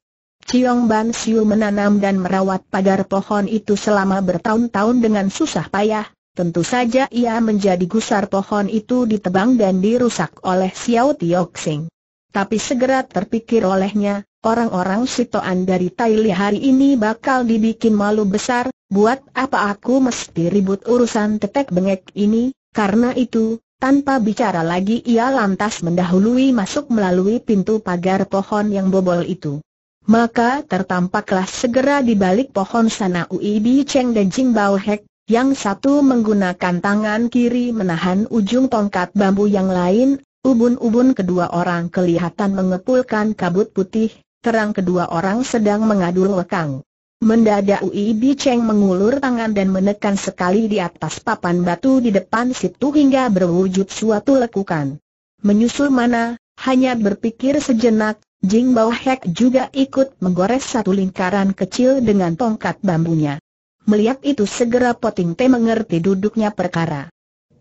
Ciong Ban Siu menanam dan merawat pagar pohon itu selama bertahun-tahun dengan susah payah, tentu saja ia menjadi gusar pohon itu ditebang dan dirusak oleh Xiao Tiok Sing. Tapi segera terpikir olehnya, orang-orang sitoan dari Li hari ini bakal dibikin malu besar, buat apa aku mesti ribut urusan tetek bengek ini, karena itu, tanpa bicara lagi ia lantas mendahului masuk melalui pintu pagar pohon yang bobol itu. Maka tertampaklah segera di balik pohon sana Ui Bi Cheng dan Jing Bao Hek, yang satu menggunakan tangan kiri menahan ujung tongkat bambu yang lain, ubun-ubun kedua orang kelihatan mengepulkan kabut putih, terang kedua orang sedang mengadu lekang. Mendadak Ui Bi Cheng mengulur tangan dan menekan sekali di atas papan batu di depan situ hingga berwujud suatu lekukan. Menyusul mana, hanya berpikir sejenak, Jing Bao Hek juga ikut menggores satu lingkaran kecil dengan tongkat bambunya. Melihat itu segera Poting Te mengerti duduknya perkara.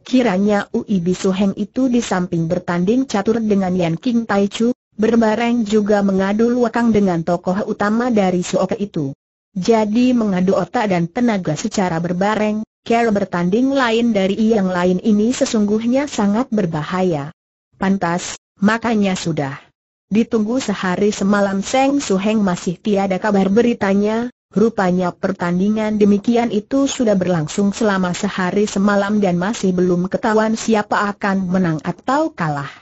Kiranya Ui Bisu Heng itu di samping bertanding catur dengan Yan King Tai Chu, berbareng juga mengadu luakang dengan tokoh utama dari Suoke itu. Jadi mengadu otak dan tenaga secara berbareng, cara bertanding lain dari yang lain ini sesungguhnya sangat berbahaya. Pantas, makanya sudah. Ditunggu sehari semalam Seng Suheng masih tiada kabar beritanya, rupanya pertandingan demikian itu sudah berlangsung selama sehari semalam dan masih belum ketahuan siapa akan menang atau kalah.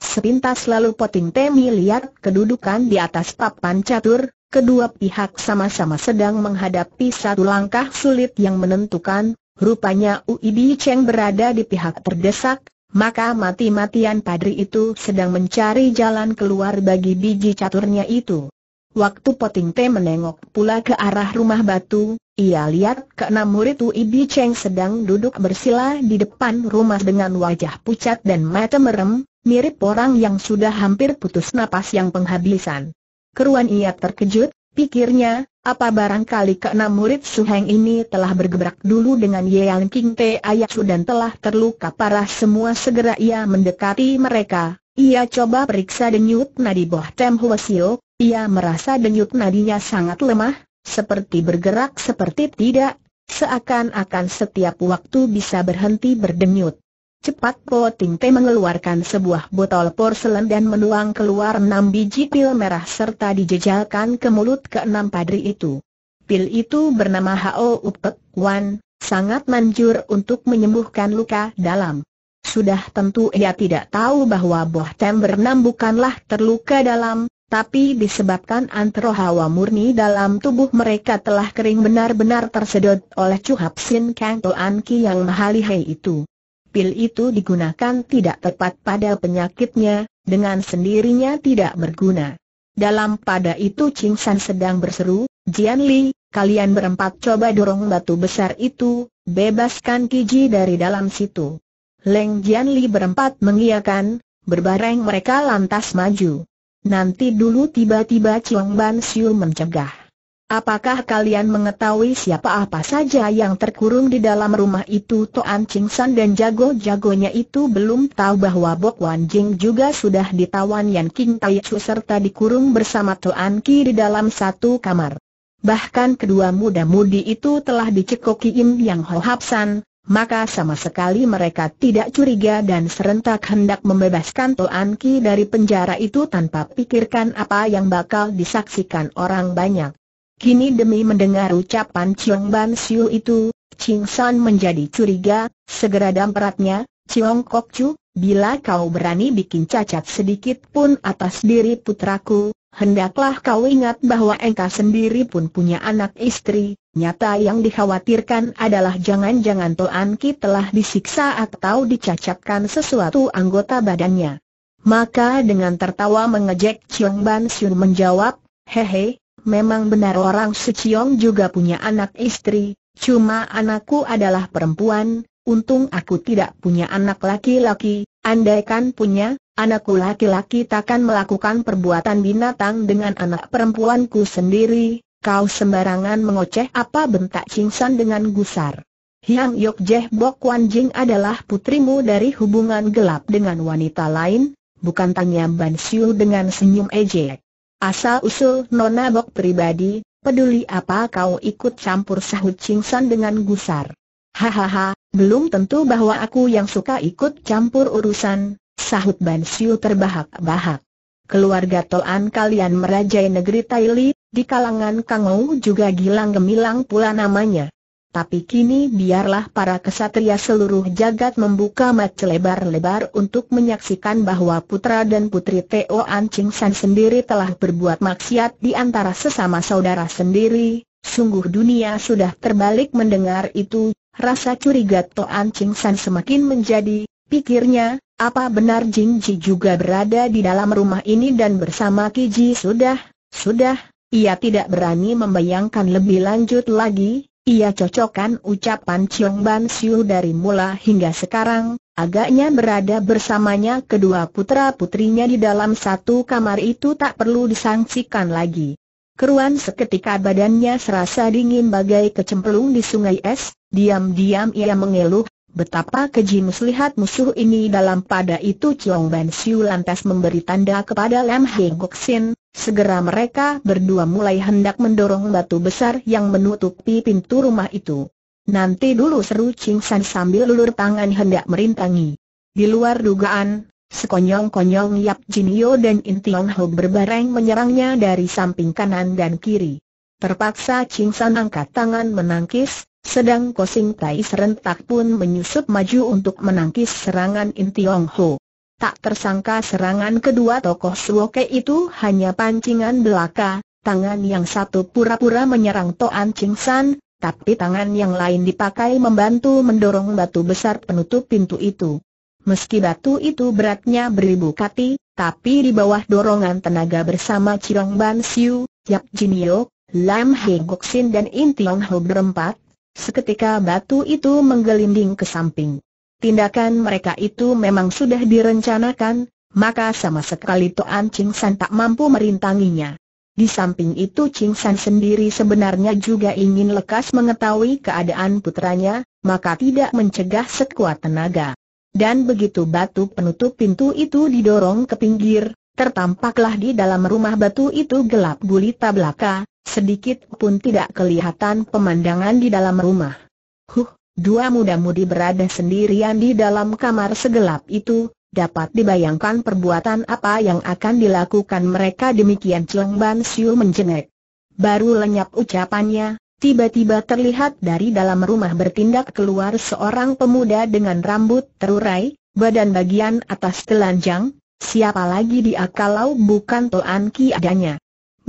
Sepintas lalu Poting Temi lihat kedudukan di atas papan catur, kedua pihak sama-sama sedang menghadapi satu langkah sulit yang menentukan, rupanya Uibi Cheng berada di pihak terdesak, maka mati-matian padri itu sedang mencari jalan keluar bagi biji caturnya itu. Waktu Poting Te menengok pula ke arah rumah batu, ia lihat ke enam murid Bi Cheng sedang duduk bersila di depan rumah dengan wajah pucat dan mata merem, mirip orang yang sudah hampir putus napas yang penghabisan. Keruan ia terkejut, pikirnya, apa barangkali keenam murid Suheng ini telah bergebrak dulu dengan ye yang King Te Ayatsu dan telah terluka parah semua segera ia mendekati mereka. Ia coba periksa denyut nadi Boh Tem Huasio, ia merasa denyut nadinya sangat lemah, seperti bergerak seperti tidak, seakan-akan setiap waktu bisa berhenti berdenyut. Cepat Po Ting Te mengeluarkan sebuah botol porselen dan menuang keluar enam biji pil merah serta dijejalkan ke mulut keenam padri itu. Pil itu bernama Hao Upek Wan, sangat manjur untuk menyembuhkan luka dalam. Sudah tentu ia tidak tahu bahwa Boh Tem bernam bukanlah terluka dalam, tapi disebabkan antro hawa murni dalam tubuh mereka telah kering benar-benar tersedot oleh cuhap Sin Kang An Ki yang mahalihai itu pil itu digunakan tidak tepat pada penyakitnya, dengan sendirinya tidak berguna. Dalam pada itu Ching San sedang berseru, Jian Li, kalian berempat coba dorong batu besar itu, bebaskan Kiji dari dalam situ. Leng Jian Li berempat mengiakan, berbareng mereka lantas maju. Nanti dulu tiba-tiba Chiong Ban Siu mencegah. Apakah kalian mengetahui siapa apa saja yang terkurung di dalam rumah itu Toan Ching San dan jago-jagonya itu belum tahu bahwa Bok Wan Jing juga sudah ditawan Yan King Tai Chu serta dikurung bersama Toan Ki di dalam satu kamar. Bahkan kedua muda-mudi itu telah dicekoki Im Yang Ho Hap maka sama sekali mereka tidak curiga dan serentak hendak membebaskan Toan Ki dari penjara itu tanpa pikirkan apa yang bakal disaksikan orang banyak. Kini demi mendengar ucapan Chiong Ban Siu itu, Ching San menjadi curiga, segera dampratnya, Chiong Kok Chu, bila kau berani bikin cacat sedikit pun atas diri putraku, hendaklah kau ingat bahwa engkau sendiri pun punya anak istri, nyata yang dikhawatirkan adalah jangan-jangan Toan Ki telah disiksa atau dicacatkan sesuatu anggota badannya. Maka dengan tertawa mengejek Chiong Ban Siu menjawab, hehehe. Memang benar orang Suciong juga punya anak istri, cuma anakku adalah perempuan, untung aku tidak punya anak laki-laki, andaikan punya, anakku laki-laki takkan melakukan perbuatan binatang dengan anak perempuanku sendiri, kau sembarangan mengoceh apa bentak Cingsan dengan gusar. Hiang Yok Jeh Bok Wan Jing adalah putrimu dari hubungan gelap dengan wanita lain, bukan tanya Ban Siu dengan senyum ejek. Asal-usul Nona Bok pribadi, peduli apa kau ikut campur sahut cingsan dengan gusar. Hahaha, belum tentu bahwa aku yang suka ikut campur urusan, sahut Ban terbahak-bahak. Keluarga Toan kalian merajai negeri Taili, di kalangan Kangou juga gilang gemilang pula namanya tapi kini biarlah para kesatria seluruh jagat membuka mata lebar-lebar untuk menyaksikan bahwa putra dan putri Teo An San sendiri telah berbuat maksiat di antara sesama saudara sendiri. Sungguh dunia sudah terbalik mendengar itu, rasa curiga Teo An San semakin menjadi, pikirnya, apa benar Jing Ji juga berada di dalam rumah ini dan bersama Ki Ji sudah, sudah, ia tidak berani membayangkan lebih lanjut lagi, ia cocokkan ucapan Chiong Ban Siu dari mula hingga sekarang, agaknya berada bersamanya kedua putra-putrinya di dalam satu kamar itu tak perlu disangsikan lagi. Keruan seketika badannya serasa dingin bagai kecemplung di sungai es, diam-diam ia mengeluh, betapa keji muslihat musuh ini dalam pada itu Chiong Ban Siu lantas memberi tanda kepada Lam Heng Sin, Segera mereka berdua mulai hendak mendorong batu besar yang menutupi pintu rumah itu. Nanti dulu seru Ching San sambil lulur tangan hendak merintangi. Di luar dugaan, sekonyong-konyong Yap Jinio dan Intiong Ho berbareng menyerangnya dari samping kanan dan kiri. Terpaksa Ching San angkat tangan menangkis, sedang Kosing Tai serentak pun menyusup maju untuk menangkis serangan Intiong Ho. Tak tersangka serangan kedua tokoh Suoke itu hanya pancingan belaka, tangan yang satu pura-pura menyerang Toan Ching San, tapi tangan yang lain dipakai membantu mendorong batu besar penutup pintu itu. Meski batu itu beratnya beribu kati, tapi di bawah dorongan tenaga bersama Cirong Ban Siu, Yap Jin Yeok, Lam He Gok Sin dan Inti Tiong Ho berempat, seketika batu itu menggelinding ke samping tindakan mereka itu memang sudah direncanakan, maka sama sekali Toan Ching San tak mampu merintanginya. Di samping itu Ching San sendiri sebenarnya juga ingin lekas mengetahui keadaan putranya, maka tidak mencegah sekuat tenaga. Dan begitu batu penutup pintu itu didorong ke pinggir, tertampaklah di dalam rumah batu itu gelap gulita belaka, sedikit pun tidak kelihatan pemandangan di dalam rumah. Huh, Dua muda-mudi berada sendirian di dalam kamar segelap itu, dapat dibayangkan perbuatan apa yang akan dilakukan mereka demikian Cheng Ban Siu menjengek. Baru lenyap ucapannya, tiba-tiba terlihat dari dalam rumah bertindak keluar seorang pemuda dengan rambut terurai, badan bagian atas telanjang, siapa lagi dia kalau bukan Toan Ki adanya.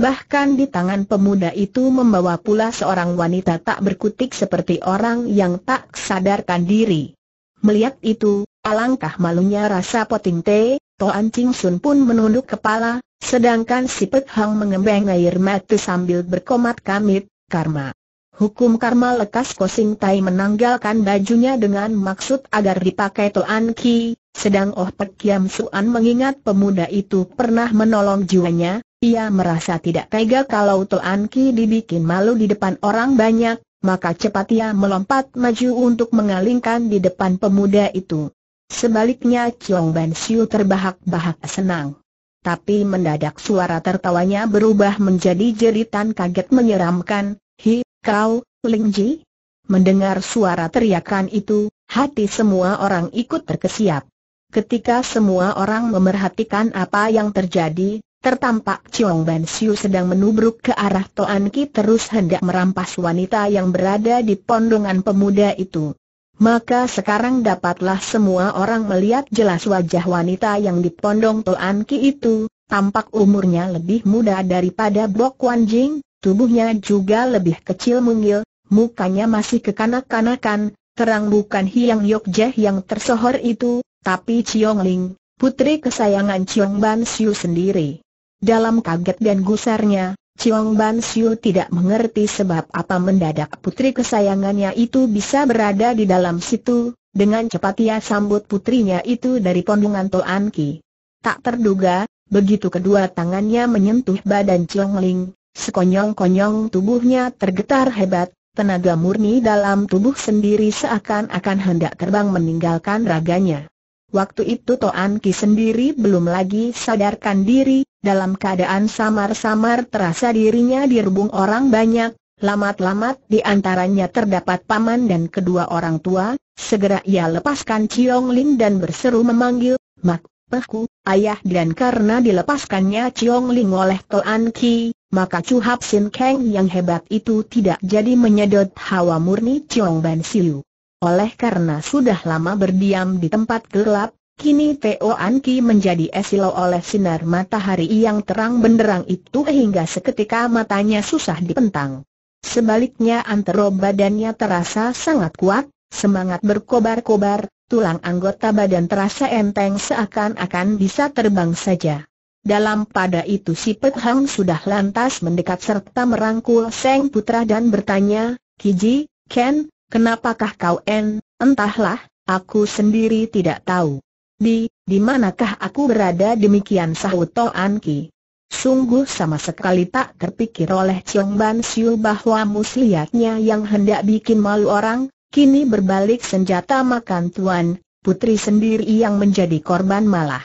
Bahkan di tangan pemuda itu membawa pula seorang wanita tak berkutik seperti orang yang tak sadarkan diri. Melihat itu, alangkah malunya rasa poting teh, Toan Ching Sun pun menunduk kepala, sedangkan si Pek Hang mengembang air mati sambil berkomat kamit, karma. Hukum karma lekas Kosing Tai menanggalkan bajunya dengan maksud agar dipakai Toan Ki, sedang Oh Pek Kiam Suan mengingat pemuda itu pernah menolong jiwanya, ia merasa tidak tega kalau Tuan Ki dibikin malu di depan orang banyak, maka cepat ia melompat maju untuk mengalingkan di depan pemuda itu. Sebaliknya Chiong Ban Siu terbahak-bahak senang. Tapi mendadak suara tertawanya berubah menjadi jeritan kaget menyeramkan, Hi, kau, Ling Ji? Mendengar suara teriakan itu, hati semua orang ikut terkesiap. Ketika semua orang memerhatikan apa yang terjadi, Tertampak Chiong Ban Siu sedang menubruk ke arah Toan Ki terus hendak merampas wanita yang berada di pondongan pemuda itu. Maka sekarang dapatlah semua orang melihat jelas wajah wanita yang di pondong Toan Ki itu, tampak umurnya lebih muda daripada Bok Wan Jing, tubuhnya juga lebih kecil mungil, mukanya masih kekanak-kanakan, terang bukan Hiang Jeh yang tersohor itu, tapi Chiong Ling, putri kesayangan Chiong Ban Siu sendiri. Dalam kaget dan gusarnya, Chiong Ban Siu tidak mengerti sebab apa mendadak putri kesayangannya itu bisa berada di dalam situ, dengan cepat ia sambut putrinya itu dari pondongan Toan Ki. Tak terduga, begitu kedua tangannya menyentuh badan Chiong Ling, sekonyong-konyong tubuhnya tergetar hebat, tenaga murni dalam tubuh sendiri seakan-akan hendak terbang meninggalkan raganya. Waktu itu Toan Ki sendiri belum lagi sadarkan diri, dalam keadaan samar-samar terasa dirinya dirubung orang banyak, lamat-lamat di antaranya terdapat paman dan kedua orang tua, segera ia lepaskan Chiong Ling dan berseru memanggil, Mak, Pehku, ayah dan karena dilepaskannya Chiong Ling oleh Toan Ki, maka Chu Hap Sin Kang yang hebat itu tidak jadi menyedot hawa murni Chiong Ban Siu. Oleh karena sudah lama berdiam di tempat gelap, Kini Teo Anki menjadi esilo oleh sinar matahari yang terang benderang itu hingga seketika matanya susah dipentang. Sebaliknya antero badannya terasa sangat kuat, semangat berkobar-kobar, tulang anggota badan terasa enteng seakan-akan bisa terbang saja. Dalam pada itu si Pek Hang sudah lantas mendekat serta merangkul Seng Putra dan bertanya, Kiji, Ken, kenapakah kau en? Entahlah, aku sendiri tidak tahu. Di, di manakah aku berada demikian sahut Toan Ki? Sungguh sama sekali tak terpikir oleh Chiong Ban Siu bahwa muslihatnya yang hendak bikin malu orang, kini berbalik senjata makan tuan, putri sendiri yang menjadi korban malah.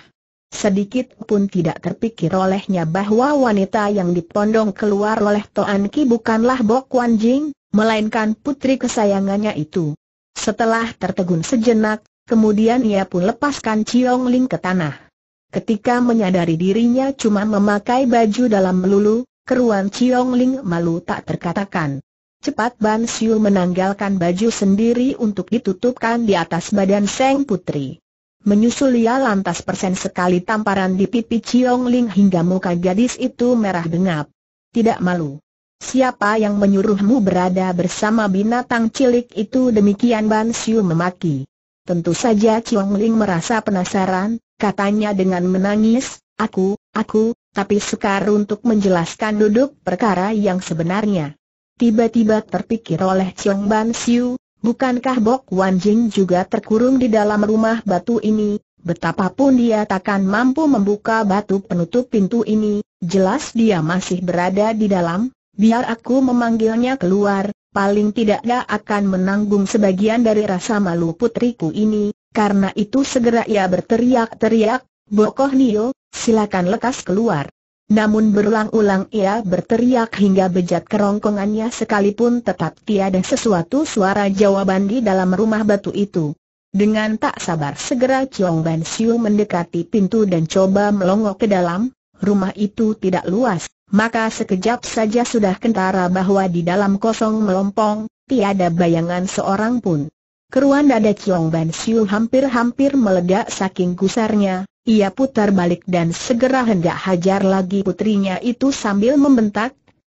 Sedikit pun tidak terpikir olehnya bahwa wanita yang dipondong keluar oleh Toan Ki bukanlah Bok Wan Jing, melainkan putri kesayangannya itu. Setelah tertegun sejenak, kemudian ia pun lepaskan Chiong Ling ke tanah. Ketika menyadari dirinya cuma memakai baju dalam melulu, keruan Chiong Ling malu tak terkatakan. Cepat Ban Siu menanggalkan baju sendiri untuk ditutupkan di atas badan Seng Putri. Menyusul ia lantas persen sekali tamparan di pipi Chiong Ling hingga muka gadis itu merah bengap. Tidak malu. Siapa yang menyuruhmu berada bersama binatang cilik itu demikian Ban Siu memaki. Tentu saja Chiong Ling merasa penasaran, katanya dengan menangis, aku, aku, tapi sukar untuk menjelaskan duduk perkara yang sebenarnya. Tiba-tiba terpikir oleh Chiong Ban Siu, bukankah Bok Wan Jing juga terkurung di dalam rumah batu ini, betapapun dia takkan mampu membuka batu penutup pintu ini, jelas dia masih berada di dalam, biar aku memanggilnya keluar, paling tidak ia akan menanggung sebagian dari rasa malu putriku ini, karena itu segera ia berteriak-teriak, Bokoh Nio, silakan lekas keluar. Namun berulang-ulang ia berteriak hingga bejat kerongkongannya sekalipun tetap tiada sesuatu suara jawaban di dalam rumah batu itu. Dengan tak sabar segera Chong Ban Siu mendekati pintu dan coba melongok ke dalam, rumah itu tidak luas, maka sekejap saja sudah kentara bahwa di dalam kosong melompong, tiada bayangan seorang pun. Keruan dada Chiong Ban Siu hampir-hampir meledak saking gusarnya, ia putar balik dan segera hendak hajar lagi putrinya itu sambil membentak,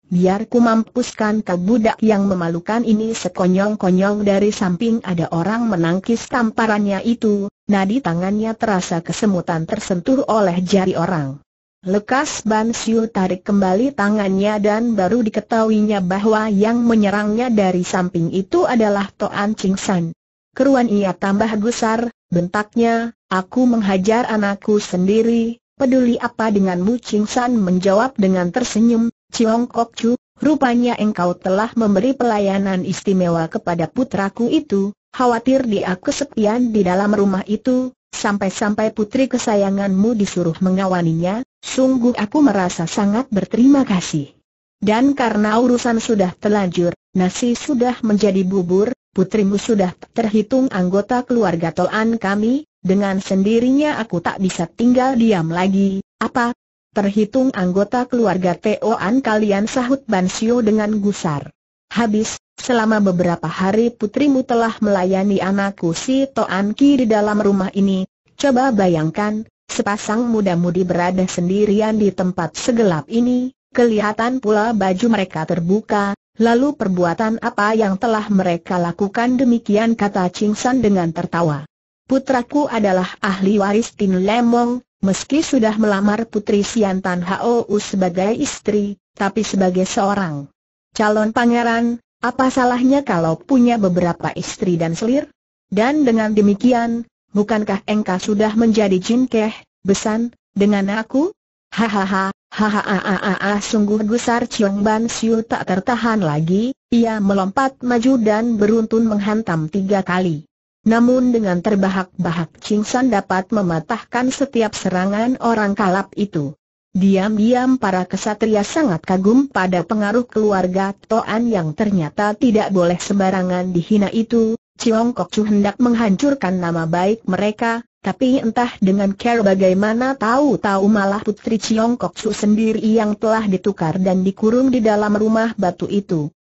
Biar ku mampuskan ke budak yang memalukan ini sekonyong-konyong dari samping ada orang menangkis tamparannya itu, nadi tangannya terasa kesemutan tersentuh oleh jari orang. Lekas Ban tarik kembali tangannya dan baru diketahuinya bahwa yang menyerangnya dari samping itu adalah Toan Ching Keruan ia tambah gusar, bentaknya, aku menghajar anakku sendiri, peduli apa denganmu Ching menjawab dengan tersenyum, Ciong Kok Chu, rupanya engkau telah memberi pelayanan istimewa kepada putraku itu, khawatir dia kesepian di dalam rumah itu, sampai-sampai putri kesayanganmu disuruh mengawaninya, Sungguh aku merasa sangat berterima kasih. Dan karena urusan sudah telanjur, nasi sudah menjadi bubur, putrimu sudah terhitung anggota keluarga Toan kami, dengan sendirinya aku tak bisa tinggal diam lagi, apa? Terhitung anggota keluarga Toan kalian sahut Bansio dengan gusar. Habis, selama beberapa hari putrimu telah melayani anakku si Toan Ki di dalam rumah ini, coba bayangkan, sepasang muda-mudi berada sendirian di tempat segelap ini, kelihatan pula baju mereka terbuka, lalu perbuatan apa yang telah mereka lakukan demikian kata Ching San dengan tertawa. Putraku adalah ahli waris Tin Lemong, meski sudah melamar putri Sian Tan U sebagai istri, tapi sebagai seorang calon pangeran, apa salahnya kalau punya beberapa istri dan selir? Dan dengan demikian, bukankah engkau sudah menjadi jinkeh, Besan, dengan aku? Hahaha, hahaha, sungguh gusar Chiong Ban Siu tak tertahan lagi, ia melompat maju dan beruntun menghantam tiga kali. Namun dengan terbahak-bahak Ching San dapat mematahkan setiap serangan orang kalap itu. Diam-diam para kesatria sangat kagum pada pengaruh keluarga Toan yang ternyata tidak boleh sembarangan dihina itu, Chiong Kok Chu hendak menghancurkan nama baik mereka, tapi entah dengan care bagaimana tahu-tahu malah putri Chiong Kok Chu sendiri yang telah ditukar dan dikurung di dalam rumah batu itu.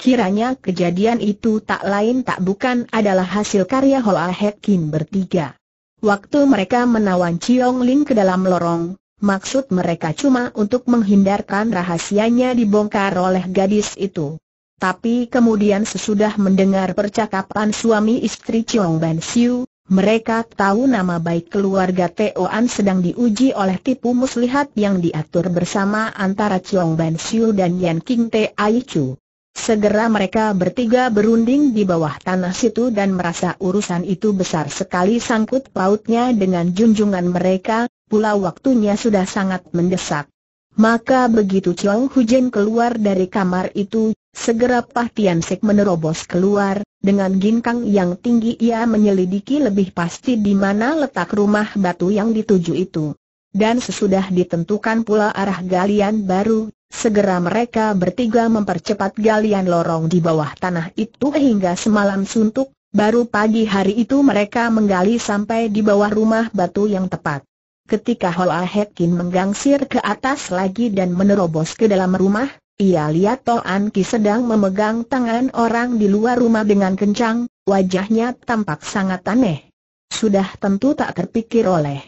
Kiranya kejadian itu tak lain tak bukan adalah hasil karya Hoa ah Hek Kim bertiga. Waktu mereka menawan Chiong Ling ke dalam lorong, maksud mereka cuma untuk menghindarkan rahasianya dibongkar oleh gadis itu. Tapi kemudian sesudah mendengar percakapan suami istri Chiong Ban Siu, mereka tahu nama baik keluarga An sedang diuji oleh tipu muslihat yang diatur bersama antara Chong Ban Siu dan Yan King Tai Chu. Segera mereka bertiga berunding di bawah tanah situ dan merasa urusan itu besar sekali sangkut pautnya dengan junjungan mereka, pula waktunya sudah sangat mendesak. Maka begitu Hu Hujen keluar dari kamar itu, Segera Pah Tian Sek menerobos keluar, dengan ginkang yang tinggi ia menyelidiki lebih pasti di mana letak rumah batu yang dituju itu. Dan sesudah ditentukan pula arah galian baru, segera mereka bertiga mempercepat galian lorong di bawah tanah itu hingga semalam suntuk, baru pagi hari itu mereka menggali sampai di bawah rumah batu yang tepat. Ketika Hoa Hekin menggangsir ke atas lagi dan menerobos ke dalam rumah, ia lihat Toan Ki sedang memegang tangan orang di luar rumah dengan kencang, wajahnya tampak sangat aneh. Sudah tentu tak terpikir oleh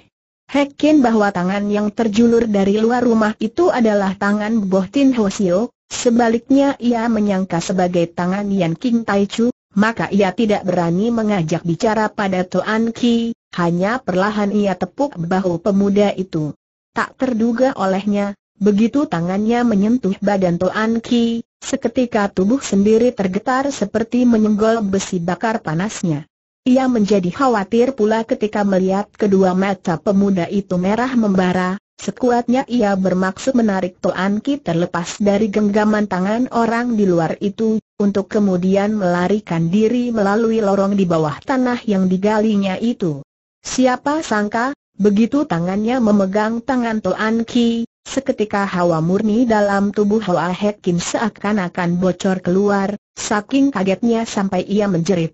Hekin bahwa tangan yang terjulur dari luar rumah itu adalah tangan Boh Tin Sio, sebaliknya ia menyangka sebagai tangan Yan King Tai Chu, maka ia tidak berani mengajak bicara pada Toan Ki, hanya perlahan ia tepuk bahu pemuda itu. Tak terduga olehnya, Begitu tangannya menyentuh badan Toan Ki, seketika tubuh sendiri tergetar seperti menyenggol besi bakar panasnya. Ia menjadi khawatir pula ketika melihat kedua mata pemuda itu merah membara, sekuatnya ia bermaksud menarik Toan Ki terlepas dari genggaman tangan orang di luar itu, untuk kemudian melarikan diri melalui lorong di bawah tanah yang digalinya itu. Siapa sangka, begitu tangannya memegang tangan Toan Ki, Seketika hawa murni dalam tubuh Hoa Hek Kim seakan-akan bocor keluar, saking kagetnya sampai ia menjerit.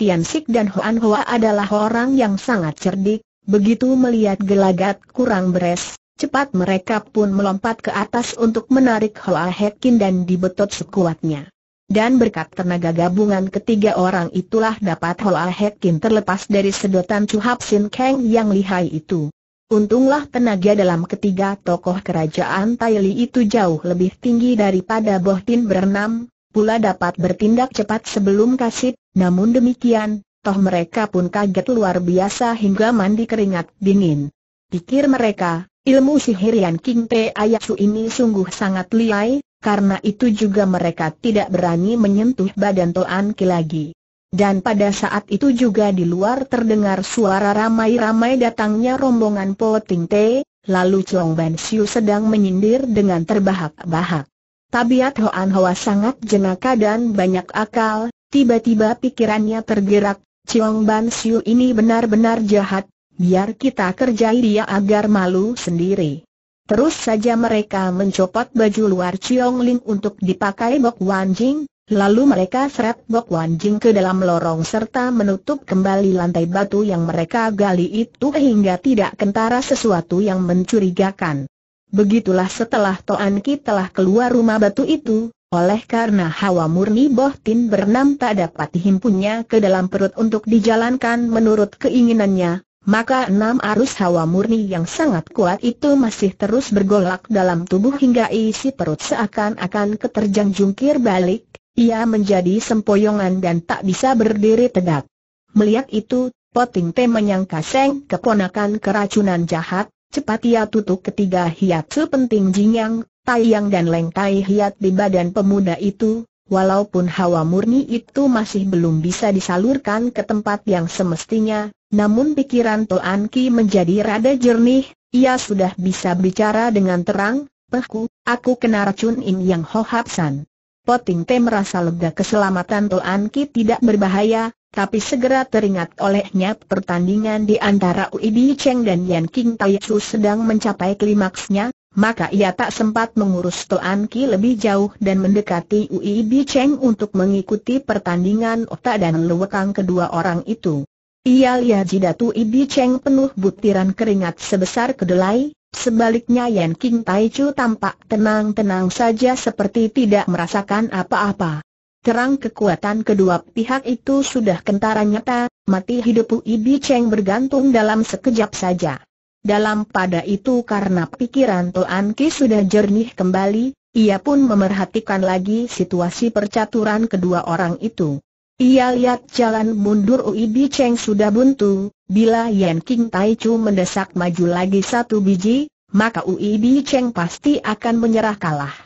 Tian Sik dan Hoan Hoa adalah orang yang sangat cerdik, begitu melihat gelagat kurang beres, cepat mereka pun melompat ke atas untuk menarik Hoa Hek Kim dan dibetot sekuatnya. Dan berkat tenaga gabungan ketiga orang itulah dapat Hoa Hek Kim terlepas dari sedotan Chu Hap Sin Kang yang lihai itu. Untunglah tenaga dalam ketiga tokoh kerajaan Taili itu jauh lebih tinggi daripada Bohtin berenam, pula dapat bertindak cepat sebelum kasih. namun demikian, toh mereka pun kaget luar biasa hingga mandi keringat dingin. Pikir mereka, ilmu sihir Yan King Te Ayasu ini sungguh sangat liai, karena itu juga mereka tidak berani menyentuh badan Toan Ki lagi. Dan pada saat itu juga di luar terdengar suara ramai-ramai datangnya rombongan Po Ting Te, lalu Chong Ban Siu sedang menyindir dengan terbahak-bahak. Tabiat Hoan Hoa sangat jenaka dan banyak akal, tiba-tiba pikirannya tergerak, Chong Ban Siu ini benar-benar jahat, biar kita kerjai dia agar malu sendiri. Terus saja mereka mencopot baju luar Chong Ling untuk dipakai Bok Wan Jing, Lalu mereka seret Bok Wan Jing ke dalam lorong serta menutup kembali lantai batu yang mereka gali itu hingga tidak kentara sesuatu yang mencurigakan. Begitulah setelah Toan Ki telah keluar rumah batu itu, oleh karena hawa murni Bohtin bernam tak dapat dihimpunnya ke dalam perut untuk dijalankan menurut keinginannya, maka enam arus hawa murni yang sangat kuat itu masih terus bergolak dalam tubuh hingga isi perut seakan-akan keterjang jungkir balik, ia menjadi sempoyongan dan tak bisa berdiri tegak. Melihat itu, Poting Te menyangka Seng keponakan keracunan jahat, cepat ia tutup ketiga hiat sepenting jingyang, tayang dan lengkai hiat di badan pemuda itu, Walaupun hawa murni itu masih belum bisa disalurkan ke tempat yang semestinya, namun pikiran Toan Ki menjadi rada jernih, ia sudah bisa bicara dengan terang, Pehku, aku kena racun ini Yang Ho Hapsan. Poting Te merasa lega keselamatan Tuan Ki tidak berbahaya, tapi segera teringat olehnya pertandingan di antara Ui Di Cheng dan Yan King Tai Su sedang mencapai klimaksnya, maka ia tak sempat mengurus Tuan Ki lebih jauh dan mendekati Ui Di Cheng untuk mengikuti pertandingan otak dan lewekang kedua orang itu. Ia lihat jidat Ui Di Cheng penuh butiran keringat sebesar kedelai, Sebaliknya Yan King Tai Chu tampak tenang-tenang saja seperti tidak merasakan apa-apa. Terang kekuatan kedua pihak itu sudah kentara nyata, mati hidup Ibi Cheng bergantung dalam sekejap saja. Dalam pada itu karena pikiran Toan Ki sudah jernih kembali, ia pun memerhatikan lagi situasi percaturan kedua orang itu. Ia lihat jalan mundur Ui Bi Cheng sudah buntu, bila Yan King Tai Chu mendesak maju lagi satu biji, maka Ui Bi Cheng pasti akan menyerah kalah.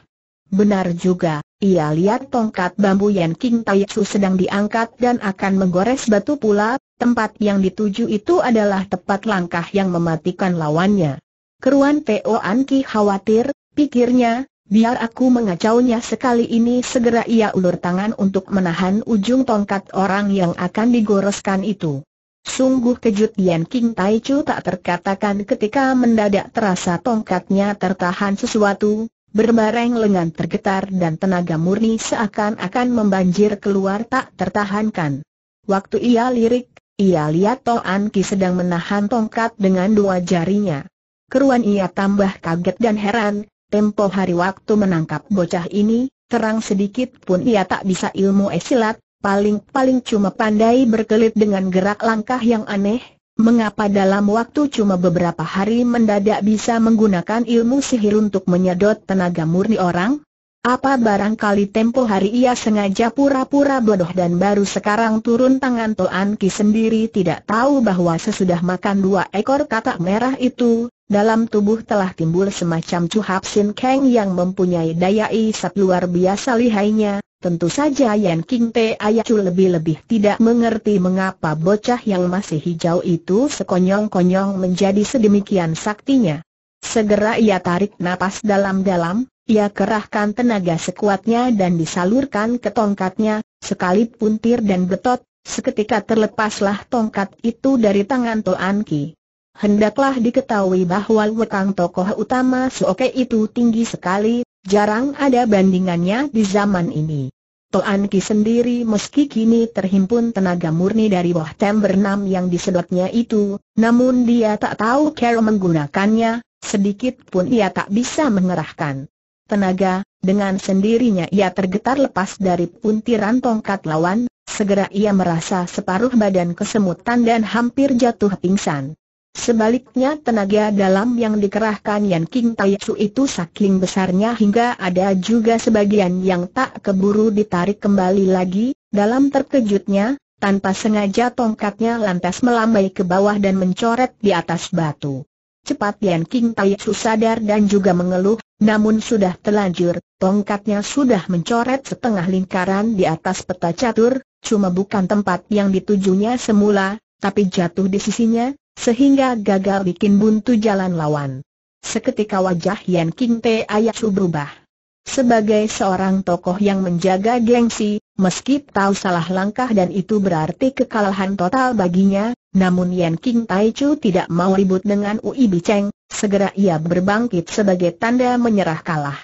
Benar juga, ia lihat tongkat bambu Yan King Tai Chu sedang diangkat dan akan menggores batu pula, tempat yang dituju itu adalah tepat langkah yang mematikan lawannya. Keruan An Ki khawatir, pikirnya, Biar aku mengacaunya sekali ini segera ia ulur tangan untuk menahan ujung tongkat orang yang akan digoreskan itu. Sungguh kejut Yan King Tai Chu tak terkatakan ketika mendadak terasa tongkatnya tertahan sesuatu, berbareng lengan tergetar dan tenaga murni seakan-akan membanjir keluar tak tertahankan. Waktu ia lirik, ia lihat Toan Ki sedang menahan tongkat dengan dua jarinya. Keruan ia tambah kaget dan heran, Tempo hari waktu menangkap bocah ini, terang sedikit pun ia tak bisa ilmu esilat, paling-paling cuma pandai berkelit dengan gerak langkah yang aneh, Mengapa dalam waktu cuma beberapa hari mendadak bisa menggunakan ilmu sihir untuk menyedot tenaga murni orang? Apa barangkali tempo hari ia sengaja pura-pura bodoh dan baru sekarang turun tangan Toan Ki sendiri tidak tahu bahwa sesudah makan dua ekor katak merah itu, dalam tubuh telah timbul semacam cuhap sin keng yang mempunyai daya isap luar biasa lihainya, tentu saja Yan King Te Ayacu lebih-lebih tidak mengerti mengapa bocah yang masih hijau itu sekonyong-konyong menjadi sedemikian saktinya. Segera ia tarik napas dalam-dalam, ia kerahkan tenaga sekuatnya dan disalurkan ke tongkatnya, sekali puntir dan betot, seketika terlepaslah tongkat itu dari tangan Toan Ki. Hendaklah diketahui bahwa Wekang tokoh utama Suoke itu tinggi sekali, jarang ada bandingannya di zaman ini. Toan Ki sendiri meski kini terhimpun tenaga murni dari Wah Tem bernam yang disedotnya itu, namun dia tak tahu cara menggunakannya, sedikit pun ia tak bisa mengerahkan tenaga, dengan sendirinya ia tergetar lepas dari puntiran tongkat lawan, segera ia merasa separuh badan kesemutan dan hampir jatuh pingsan. Sebaliknya tenaga dalam yang dikerahkan Yan King Tai Su itu saking besarnya hingga ada juga sebagian yang tak keburu ditarik kembali lagi, dalam terkejutnya, tanpa sengaja tongkatnya lantas melambai ke bawah dan mencoret di atas batu. Cepat Yan King Tai Su sadar dan juga mengeluh, namun sudah telanjur, tongkatnya sudah mencoret setengah lingkaran di atas peta catur, cuma bukan tempat yang ditujunya semula, tapi jatuh di sisinya, sehingga gagal bikin buntu jalan lawan. Seketika wajah Yan King Te Ayatsu berubah. Sebagai seorang tokoh yang menjaga gengsi, meski tahu salah langkah dan itu berarti kekalahan total baginya, namun Yan King Tai Chu tidak mau ribut dengan Ui Biceng, segera ia berbangkit sebagai tanda menyerah kalah.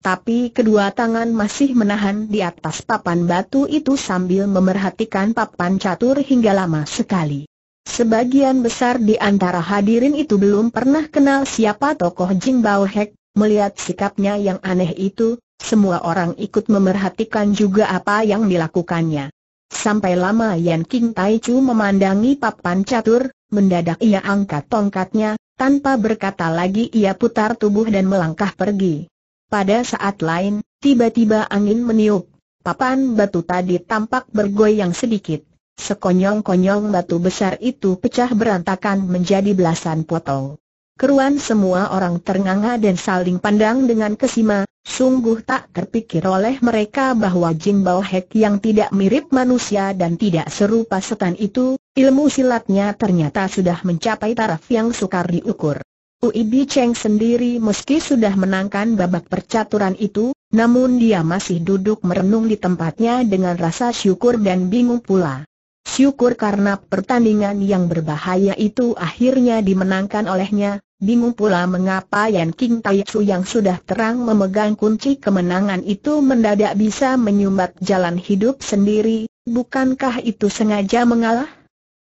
Tapi kedua tangan masih menahan di atas papan batu itu sambil memerhatikan papan catur hingga lama sekali. Sebagian besar di antara hadirin itu belum pernah kenal siapa tokoh Jing Bao Hek, melihat sikapnya yang aneh itu, semua orang ikut memerhatikan juga apa yang dilakukannya. Sampai lama Yan King Tai Chu memandangi papan catur, mendadak ia angkat tongkatnya, tanpa berkata lagi ia putar tubuh dan melangkah pergi. Pada saat lain, tiba-tiba angin meniup, papan batu tadi tampak bergoyang sedikit. Sekonyong-konyong batu besar itu pecah berantakan menjadi belasan potong. Keruan semua orang ternganga dan saling pandang dengan kesima, sungguh tak terpikir oleh mereka bahwa Jing Bao Hek yang tidak mirip manusia dan tidak serupa setan itu, ilmu silatnya ternyata sudah mencapai taraf yang sukar diukur. Bi Cheng sendiri meski sudah menangkan babak percaturan itu, namun dia masih duduk merenung di tempatnya dengan rasa syukur dan bingung pula. Syukur karena pertandingan yang berbahaya itu akhirnya dimenangkan olehnya, bingung pula mengapa Yan King Tai Chu yang sudah terang memegang kunci kemenangan itu mendadak bisa menyumbat jalan hidup sendiri, bukankah itu sengaja mengalah?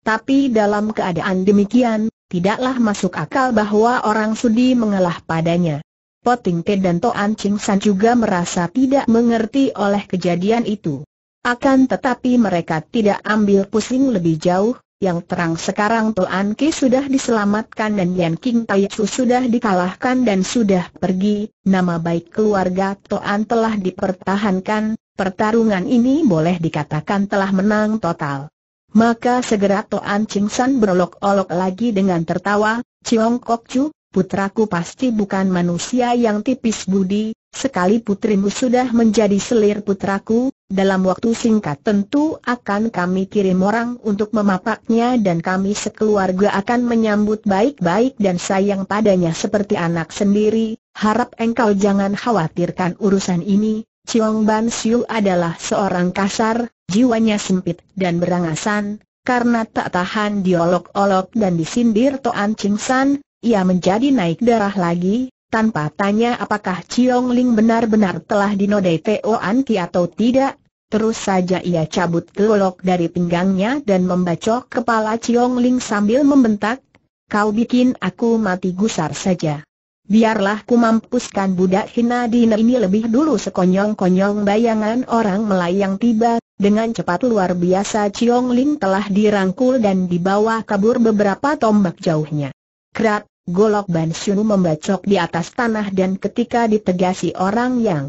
Tapi dalam keadaan demikian, tidaklah masuk akal bahwa orang sudi mengalah padanya. Poting Te dan Toan Ching San juga merasa tidak mengerti oleh kejadian itu. Akan tetapi mereka tidak ambil pusing lebih jauh, yang terang sekarang Tuan Ki sudah diselamatkan dan Yan King Tai Chu sudah dikalahkan dan sudah pergi, nama baik keluarga Tuan telah dipertahankan, pertarungan ini boleh dikatakan telah menang total. Maka segera Tuan Ching San berolok-olok lagi dengan tertawa, Chiong Kok Chu, putraku pasti bukan manusia yang tipis budi, sekali putrimu sudah menjadi selir putraku, dalam waktu singkat tentu akan kami kirim orang untuk memapaknya dan kami sekeluarga akan menyambut baik-baik dan sayang padanya seperti anak sendiri, harap engkau jangan khawatirkan urusan ini, Chiong Ban Siu adalah seorang kasar, jiwanya sempit dan berangasan, karena tak tahan diolok-olok dan disindir Toan Ching San, ia menjadi naik darah lagi, tanpa tanya apakah Chiong Ling benar-benar telah dinodai Toan Ki atau tidak, Terus saja ia cabut golok dari pinggangnya dan membacok kepala Ciong Ling sambil membentak, Kau bikin aku mati gusar saja. Biarlah ku mampuskan budak hina dina ini lebih dulu sekonyong-konyong bayangan orang melayang tiba, dengan cepat luar biasa Ciong Ling telah dirangkul dan dibawa kabur beberapa tombak jauhnya. Krat, golok Ban membacok di atas tanah dan ketika ditegasi orang yang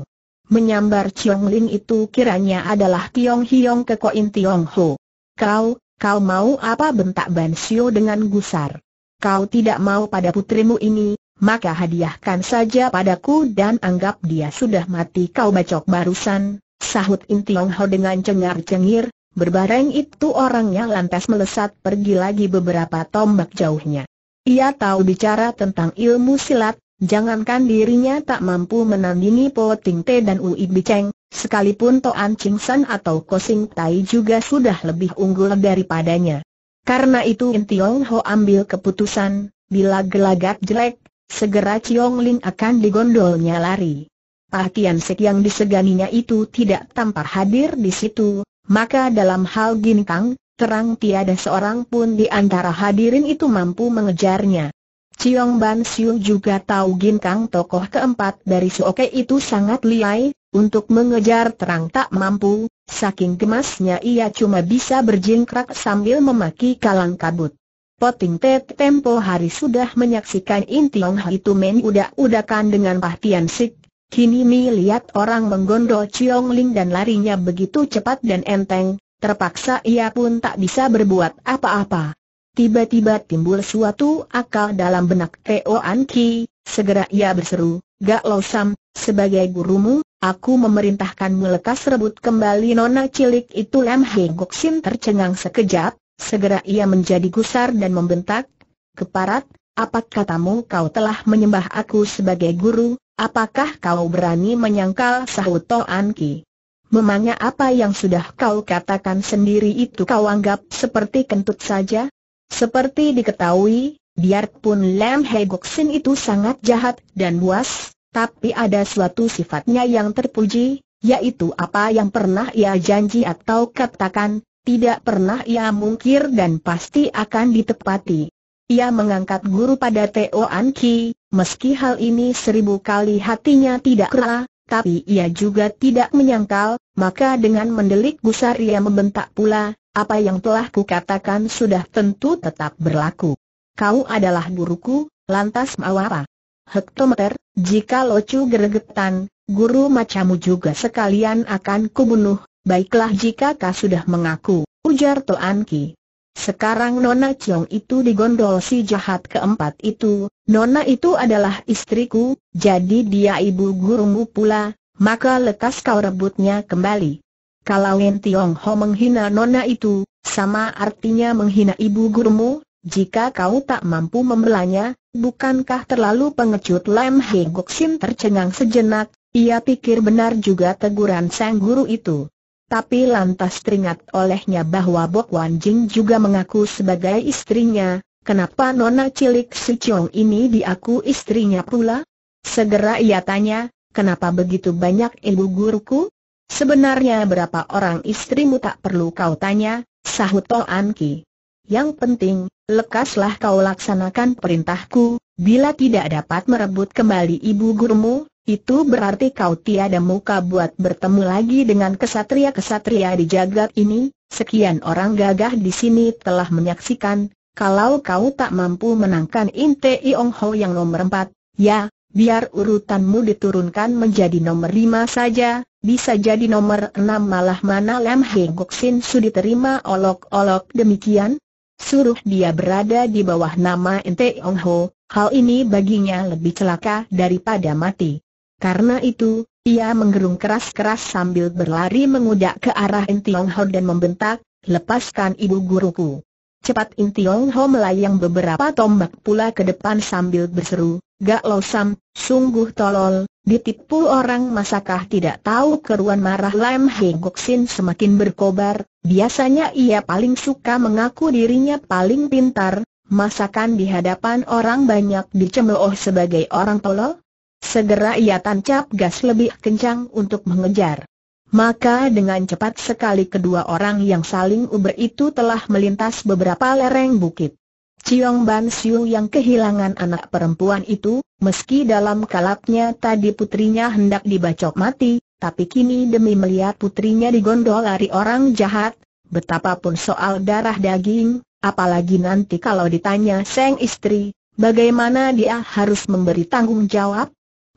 Menyambar Chiong Ling itu kiranya adalah Tiong Hiong ke Koin Tiong Ho. Kau, kau mau apa bentak Ban Sio dengan gusar? Kau tidak mau pada putrimu ini, maka hadiahkan saja padaku dan anggap dia sudah mati kau bacok barusan. Sahut In Tiong Ho dengan cengar-cengir, berbareng itu orangnya lantas melesat pergi lagi beberapa tombak jauhnya. Ia tahu bicara tentang ilmu silat, Jangankan dirinya tak mampu menandingi Po Ting Te dan Ui Biceng, sekalipun Toan Ching San atau Ko Sing Tai juga sudah lebih unggul daripadanya. Karena itu Tiong Ho ambil keputusan, bila gelagat jelek, segera Chiong Ling akan digondolnya lari. Patian ah Sek yang diseganinya itu tidak tampak hadir di situ, maka dalam hal ginkang, terang tiada seorang pun di antara hadirin itu mampu mengejarnya. Ciong Ban Siu juga tahu Gin Kang, tokoh keempat dari Suoke itu sangat liai, untuk mengejar terang tak mampu, saking gemasnya ia cuma bisa berjingkrak sambil memaki kalang kabut. Poting Tet tempo hari sudah menyaksikan Ha itu main udak-udakan dengan Tian Sik, kini Mi lihat orang menggondol Ciong Ling dan larinya begitu cepat dan enteng, terpaksa ia pun tak bisa berbuat apa-apa. Tiba-tiba timbul suatu akal dalam benak Teo Anki. segera ia berseru, Gak Losam, sebagai gurumu, aku memerintahkanmu lekas rebut kembali nona cilik itu Lam Hei Gok tercengang sekejap, segera ia menjadi gusar dan membentak, Keparat, apakah katamu kau telah menyembah aku sebagai guru, apakah kau berani menyangkal sahut Toan Anki? Memangnya apa yang sudah kau katakan sendiri itu kau anggap seperti kentut saja? Seperti diketahui, biarpun Lam He Sin itu sangat jahat dan buas, tapi ada suatu sifatnya yang terpuji, yaitu apa yang pernah ia janji atau katakan, tidak pernah ia mungkir dan pasti akan ditepati. Ia mengangkat guru pada Teo Anki, meski hal ini seribu kali hatinya tidak rela, tapi ia juga tidak menyangkal, maka dengan mendelik gusar ia membentak pula, apa yang telah kukatakan sudah tentu tetap berlaku. Kau adalah guruku, lantas mau apa? Hektometer, jika locu geregetan, guru macamu juga sekalian akan kubunuh, baiklah jika kau sudah mengaku, ujar Toan Ki. Sekarang Nona Chiong itu digondol si jahat keempat itu, Nona itu adalah istriku, jadi dia ibu gurumu pula, maka lekas kau rebutnya kembali. Kalau Wen Tiong Ho menghina Nona itu, sama artinya menghina ibu gurumu, jika kau tak mampu membelanya, bukankah terlalu pengecut Lam Hei Gok Sim tercengang sejenak, ia pikir benar juga teguran sang guru itu tapi lantas teringat olehnya bahwa Bok Wan Jing juga mengaku sebagai istrinya, kenapa nona cilik Su Chong ini diaku istrinya pula? Segera ia tanya, kenapa begitu banyak ibu guruku? Sebenarnya berapa orang istrimu tak perlu kau tanya, sahut Toh An Ki. Yang penting, lekaslah kau laksanakan perintahku, bila tidak dapat merebut kembali ibu gurumu, itu berarti kau tiada muka buat bertemu lagi dengan kesatria-kesatria di jagat ini, sekian orang gagah di sini telah menyaksikan, kalau kau tak mampu menangkan Inte Iong Ho yang nomor empat, ya, biar urutanmu diturunkan menjadi nomor lima saja, bisa jadi nomor enam malah mana Lam He Gok Sin Su diterima olok-olok demikian? Suruh dia berada di bawah nama Inte Iong Ho, hal ini baginya lebih celaka daripada mati. Karena itu, ia menggerung keras-keras sambil berlari mengudak ke arah Inti Intiong Ho dan membentak, lepaskan ibu guruku. Cepat Inti Intiong Ho melayang beberapa tombak pula ke depan sambil berseru, Gak losam, sungguh tolol, ditipu orang masakah tidak tahu keruan marah Lam Hei Goksin semakin berkobar, biasanya ia paling suka mengaku dirinya paling pintar, masakan di hadapan orang banyak dicemooh sebagai orang tolol? Segera ia tancap gas lebih kencang untuk mengejar. Maka dengan cepat sekali kedua orang yang saling uber itu telah melintas beberapa lereng bukit. Ciong Ban Siu yang kehilangan anak perempuan itu, meski dalam kalapnya tadi putrinya hendak dibacok mati, tapi kini demi melihat putrinya digondol lari orang jahat, betapapun soal darah daging, apalagi nanti kalau ditanya seng istri, bagaimana dia harus memberi tanggung jawab,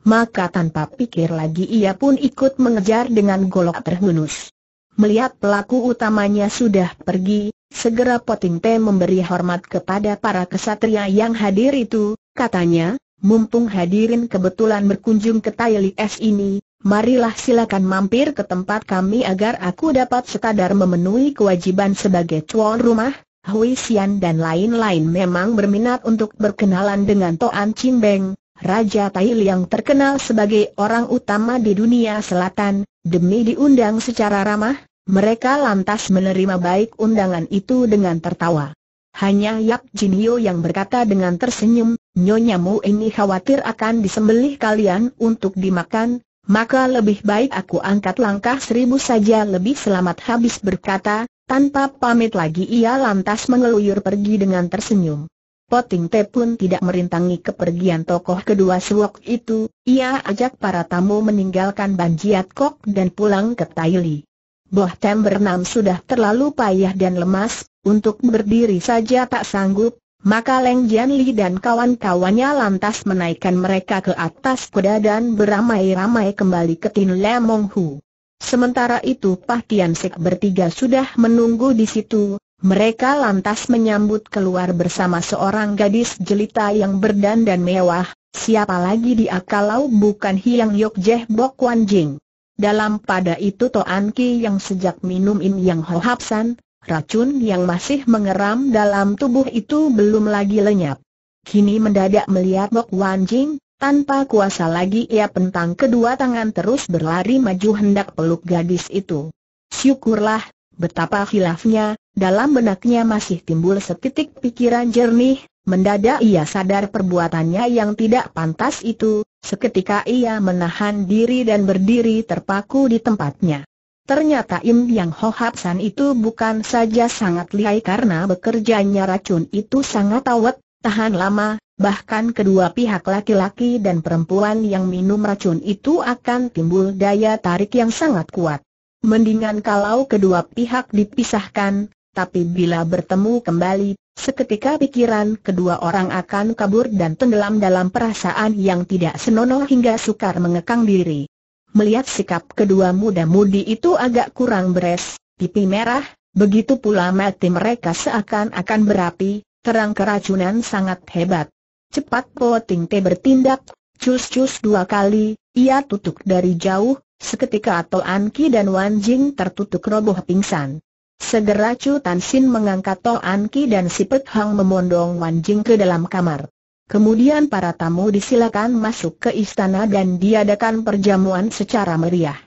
maka tanpa pikir lagi ia pun ikut mengejar dengan golok terhunus. Melihat pelaku utamanya sudah pergi, segera Potingte memberi hormat kepada para kesatria yang hadir itu, katanya, mumpung hadirin kebetulan berkunjung ke Taili Es ini, marilah silakan mampir ke tempat kami agar aku dapat sekadar memenuhi kewajiban sebagai tuan rumah, Hui Xian dan lain-lain memang berminat untuk berkenalan dengan Toan Chin Beng, Raja Tahil yang terkenal sebagai orang utama di dunia selatan, demi diundang secara ramah, mereka lantas menerima baik undangan itu dengan tertawa. Hanya Yap Jinio yang berkata dengan tersenyum, Nyonya Mu ini khawatir akan disembelih kalian untuk dimakan, maka lebih baik aku angkat langkah seribu saja lebih selamat habis berkata, tanpa pamit lagi ia lantas mengeluyur pergi dengan tersenyum. Poting Te pun tidak merintangi kepergian tokoh kedua suwok itu, ia ajak para tamu meninggalkan Banjiat Kok dan pulang ke Taili. Boh Tem bernam sudah terlalu payah dan lemas, untuk berdiri saja tak sanggup, maka Leng Jian Li dan kawan-kawannya lantas menaikkan mereka ke atas kuda dan beramai-ramai kembali ke Tin Lemong Hu. Sementara itu Pah Tian Sek bertiga sudah menunggu di situ, mereka lantas menyambut keluar bersama seorang gadis jelita yang berdandan mewah, siapa lagi dia kalau bukan Hiang Yok Jeh Bok Wan Jing. Dalam pada itu Toan Ki yang sejak minum In Yang Ho San, racun yang masih mengeram dalam tubuh itu belum lagi lenyap. Kini mendadak melihat Bok Wan Jing, tanpa kuasa lagi ia pentang kedua tangan terus berlari maju hendak peluk gadis itu. Syukurlah, betapa hilafnya. Dalam benaknya masih timbul setitik pikiran jernih, mendadak ia sadar perbuatannya yang tidak pantas itu, seketika ia menahan diri dan berdiri terpaku di tempatnya. Ternyata Im Yang Ho Hap itu bukan saja sangat lihai karena bekerjanya racun itu sangat awet, tahan lama, bahkan kedua pihak laki-laki dan perempuan yang minum racun itu akan timbul daya tarik yang sangat kuat. Mendingan kalau kedua pihak dipisahkan, tapi bila bertemu kembali, seketika pikiran kedua orang akan kabur dan tenggelam dalam perasaan yang tidak senonoh hingga sukar mengekang diri. Melihat sikap kedua muda-mudi itu agak kurang beres, pipi merah, begitu pula mati mereka seakan-akan berapi, terang keracunan sangat hebat. Cepat Po Ting Te bertindak, cus-cus dua kali, ia tutup dari jauh, seketika Toan Ki dan Wan Jing tertutup roboh pingsan. Segera Chu Tan Sin mengangkat To An Ki dan si Pek Hang memondong Wan Jing ke dalam kamar. Kemudian para tamu disilakan masuk ke istana dan diadakan perjamuan secara meriah.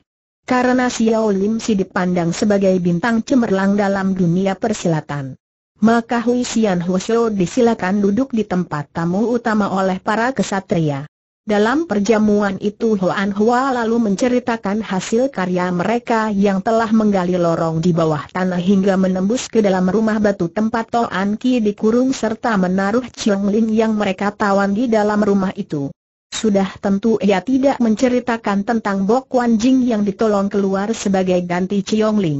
Karena Xiao Lim Si dipandang sebagai bintang cemerlang dalam dunia persilatan. Maka Hui Xian Huseo disilakan duduk di tempat tamu utama oleh para kesatria. Dalam perjamuan itu Hoan Hua lalu menceritakan hasil karya mereka yang telah menggali lorong di bawah tanah hingga menembus ke dalam rumah batu tempat Toan Ki dikurung serta menaruh Chiong Lin yang mereka tawan di dalam rumah itu. Sudah tentu ia tidak menceritakan tentang Bok Wan Jing yang ditolong keluar sebagai ganti Chiong Lin.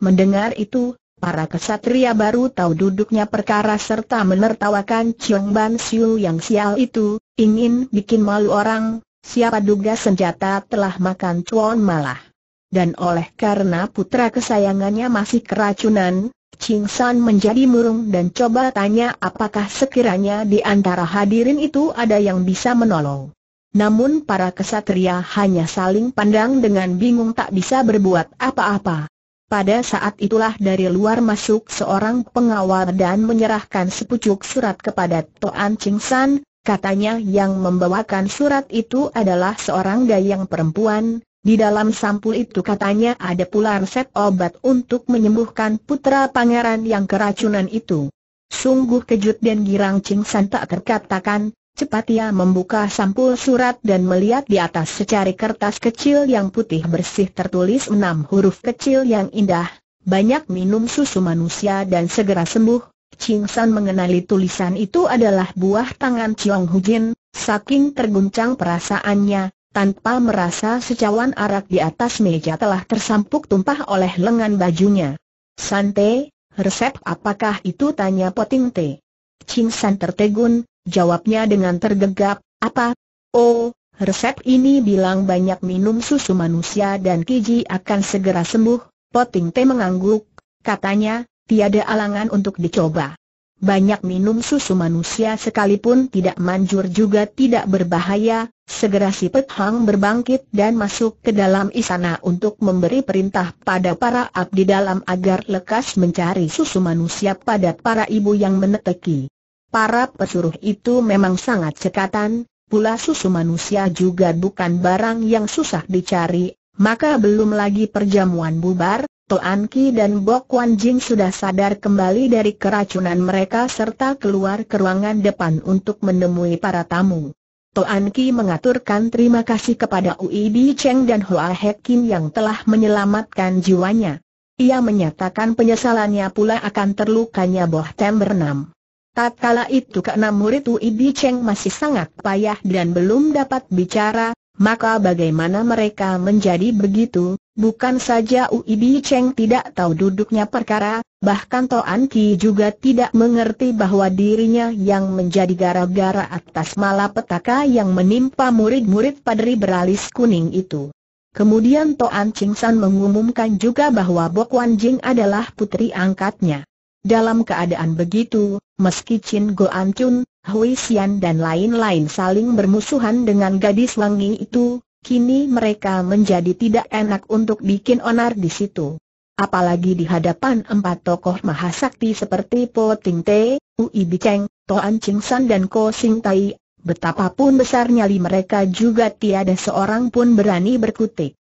Mendengar itu, Para kesatria baru tahu duduknya perkara serta menertawakan Chiong Ban Siu yang sial itu, Ingin bikin malu orang, siapa duga senjata telah makan cuan malah. Dan oleh karena putra kesayangannya masih keracunan, Ching San menjadi murung dan coba tanya apakah sekiranya di antara hadirin itu ada yang bisa menolong. Namun para kesatria hanya saling pandang dengan bingung tak bisa berbuat apa-apa. Pada saat itulah dari luar masuk seorang pengawal dan menyerahkan sepucuk surat kepada Toan Ching San, Katanya yang membawakan surat itu adalah seorang dayang perempuan, di dalam sampul itu katanya ada pula resep obat untuk menyembuhkan putra pangeran yang keracunan itu. Sungguh kejut dan girang Ching San tak terkatakan, cepat ia membuka sampul surat dan melihat di atas secari kertas kecil yang putih bersih tertulis enam huruf kecil yang indah, banyak minum susu manusia dan segera sembuh, Ching San mengenali tulisan itu adalah buah tangan Chiong Hujin, saking terguncang perasaannya, tanpa merasa secawan arak di atas meja telah tersampuk tumpah oleh lengan bajunya. Sante, resep apakah itu tanya Poting Te. Ching San tertegun, jawabnya dengan tergegap, apa? Oh, Resep ini bilang banyak minum susu manusia dan Kiji akan segera sembuh. Poting Te mengangguk, katanya, tiada alangan untuk dicoba. Banyak minum susu manusia sekalipun tidak manjur juga tidak berbahaya, segera si Pet Hang berbangkit dan masuk ke dalam istana untuk memberi perintah pada para abdi dalam agar lekas mencari susu manusia pada para ibu yang meneteki. Para pesuruh itu memang sangat cekatan, pula susu manusia juga bukan barang yang susah dicari, maka belum lagi perjamuan bubar, Toan Ki dan Bok Wan Jing sudah sadar kembali dari keracunan mereka serta keluar ke ruangan depan untuk menemui para tamu. Toan Ki mengaturkan terima kasih kepada Ui Bi Cheng dan Hoa Hek Kim yang telah menyelamatkan jiwanya. Ia menyatakan penyesalannya pula akan terlukanya Boh Tem bernam. Tatkala itu keenam murid Ui Bi Cheng masih sangat payah dan belum dapat bicara, maka bagaimana mereka menjadi begitu, Bukan saja Ui Bi Cheng tidak tahu duduknya perkara, bahkan Toan Ki juga tidak mengerti bahwa dirinya yang menjadi gara-gara atas malapetaka yang menimpa murid-murid padri beralis kuning itu. Kemudian Toan Ching San mengumumkan juga bahwa Bok Wan Jing adalah putri angkatnya. Dalam keadaan begitu, meski Chin Go An Chun, Hui Xian dan lain-lain saling bermusuhan dengan gadis wangi itu, kini mereka menjadi tidak enak untuk bikin onar di situ. Apalagi di hadapan empat tokoh mahasakti seperti Po Ting Te, Ui To Toan Ching San dan Ko Sing Tai, betapapun besar nyali mereka juga tiada seorang pun berani berkutik.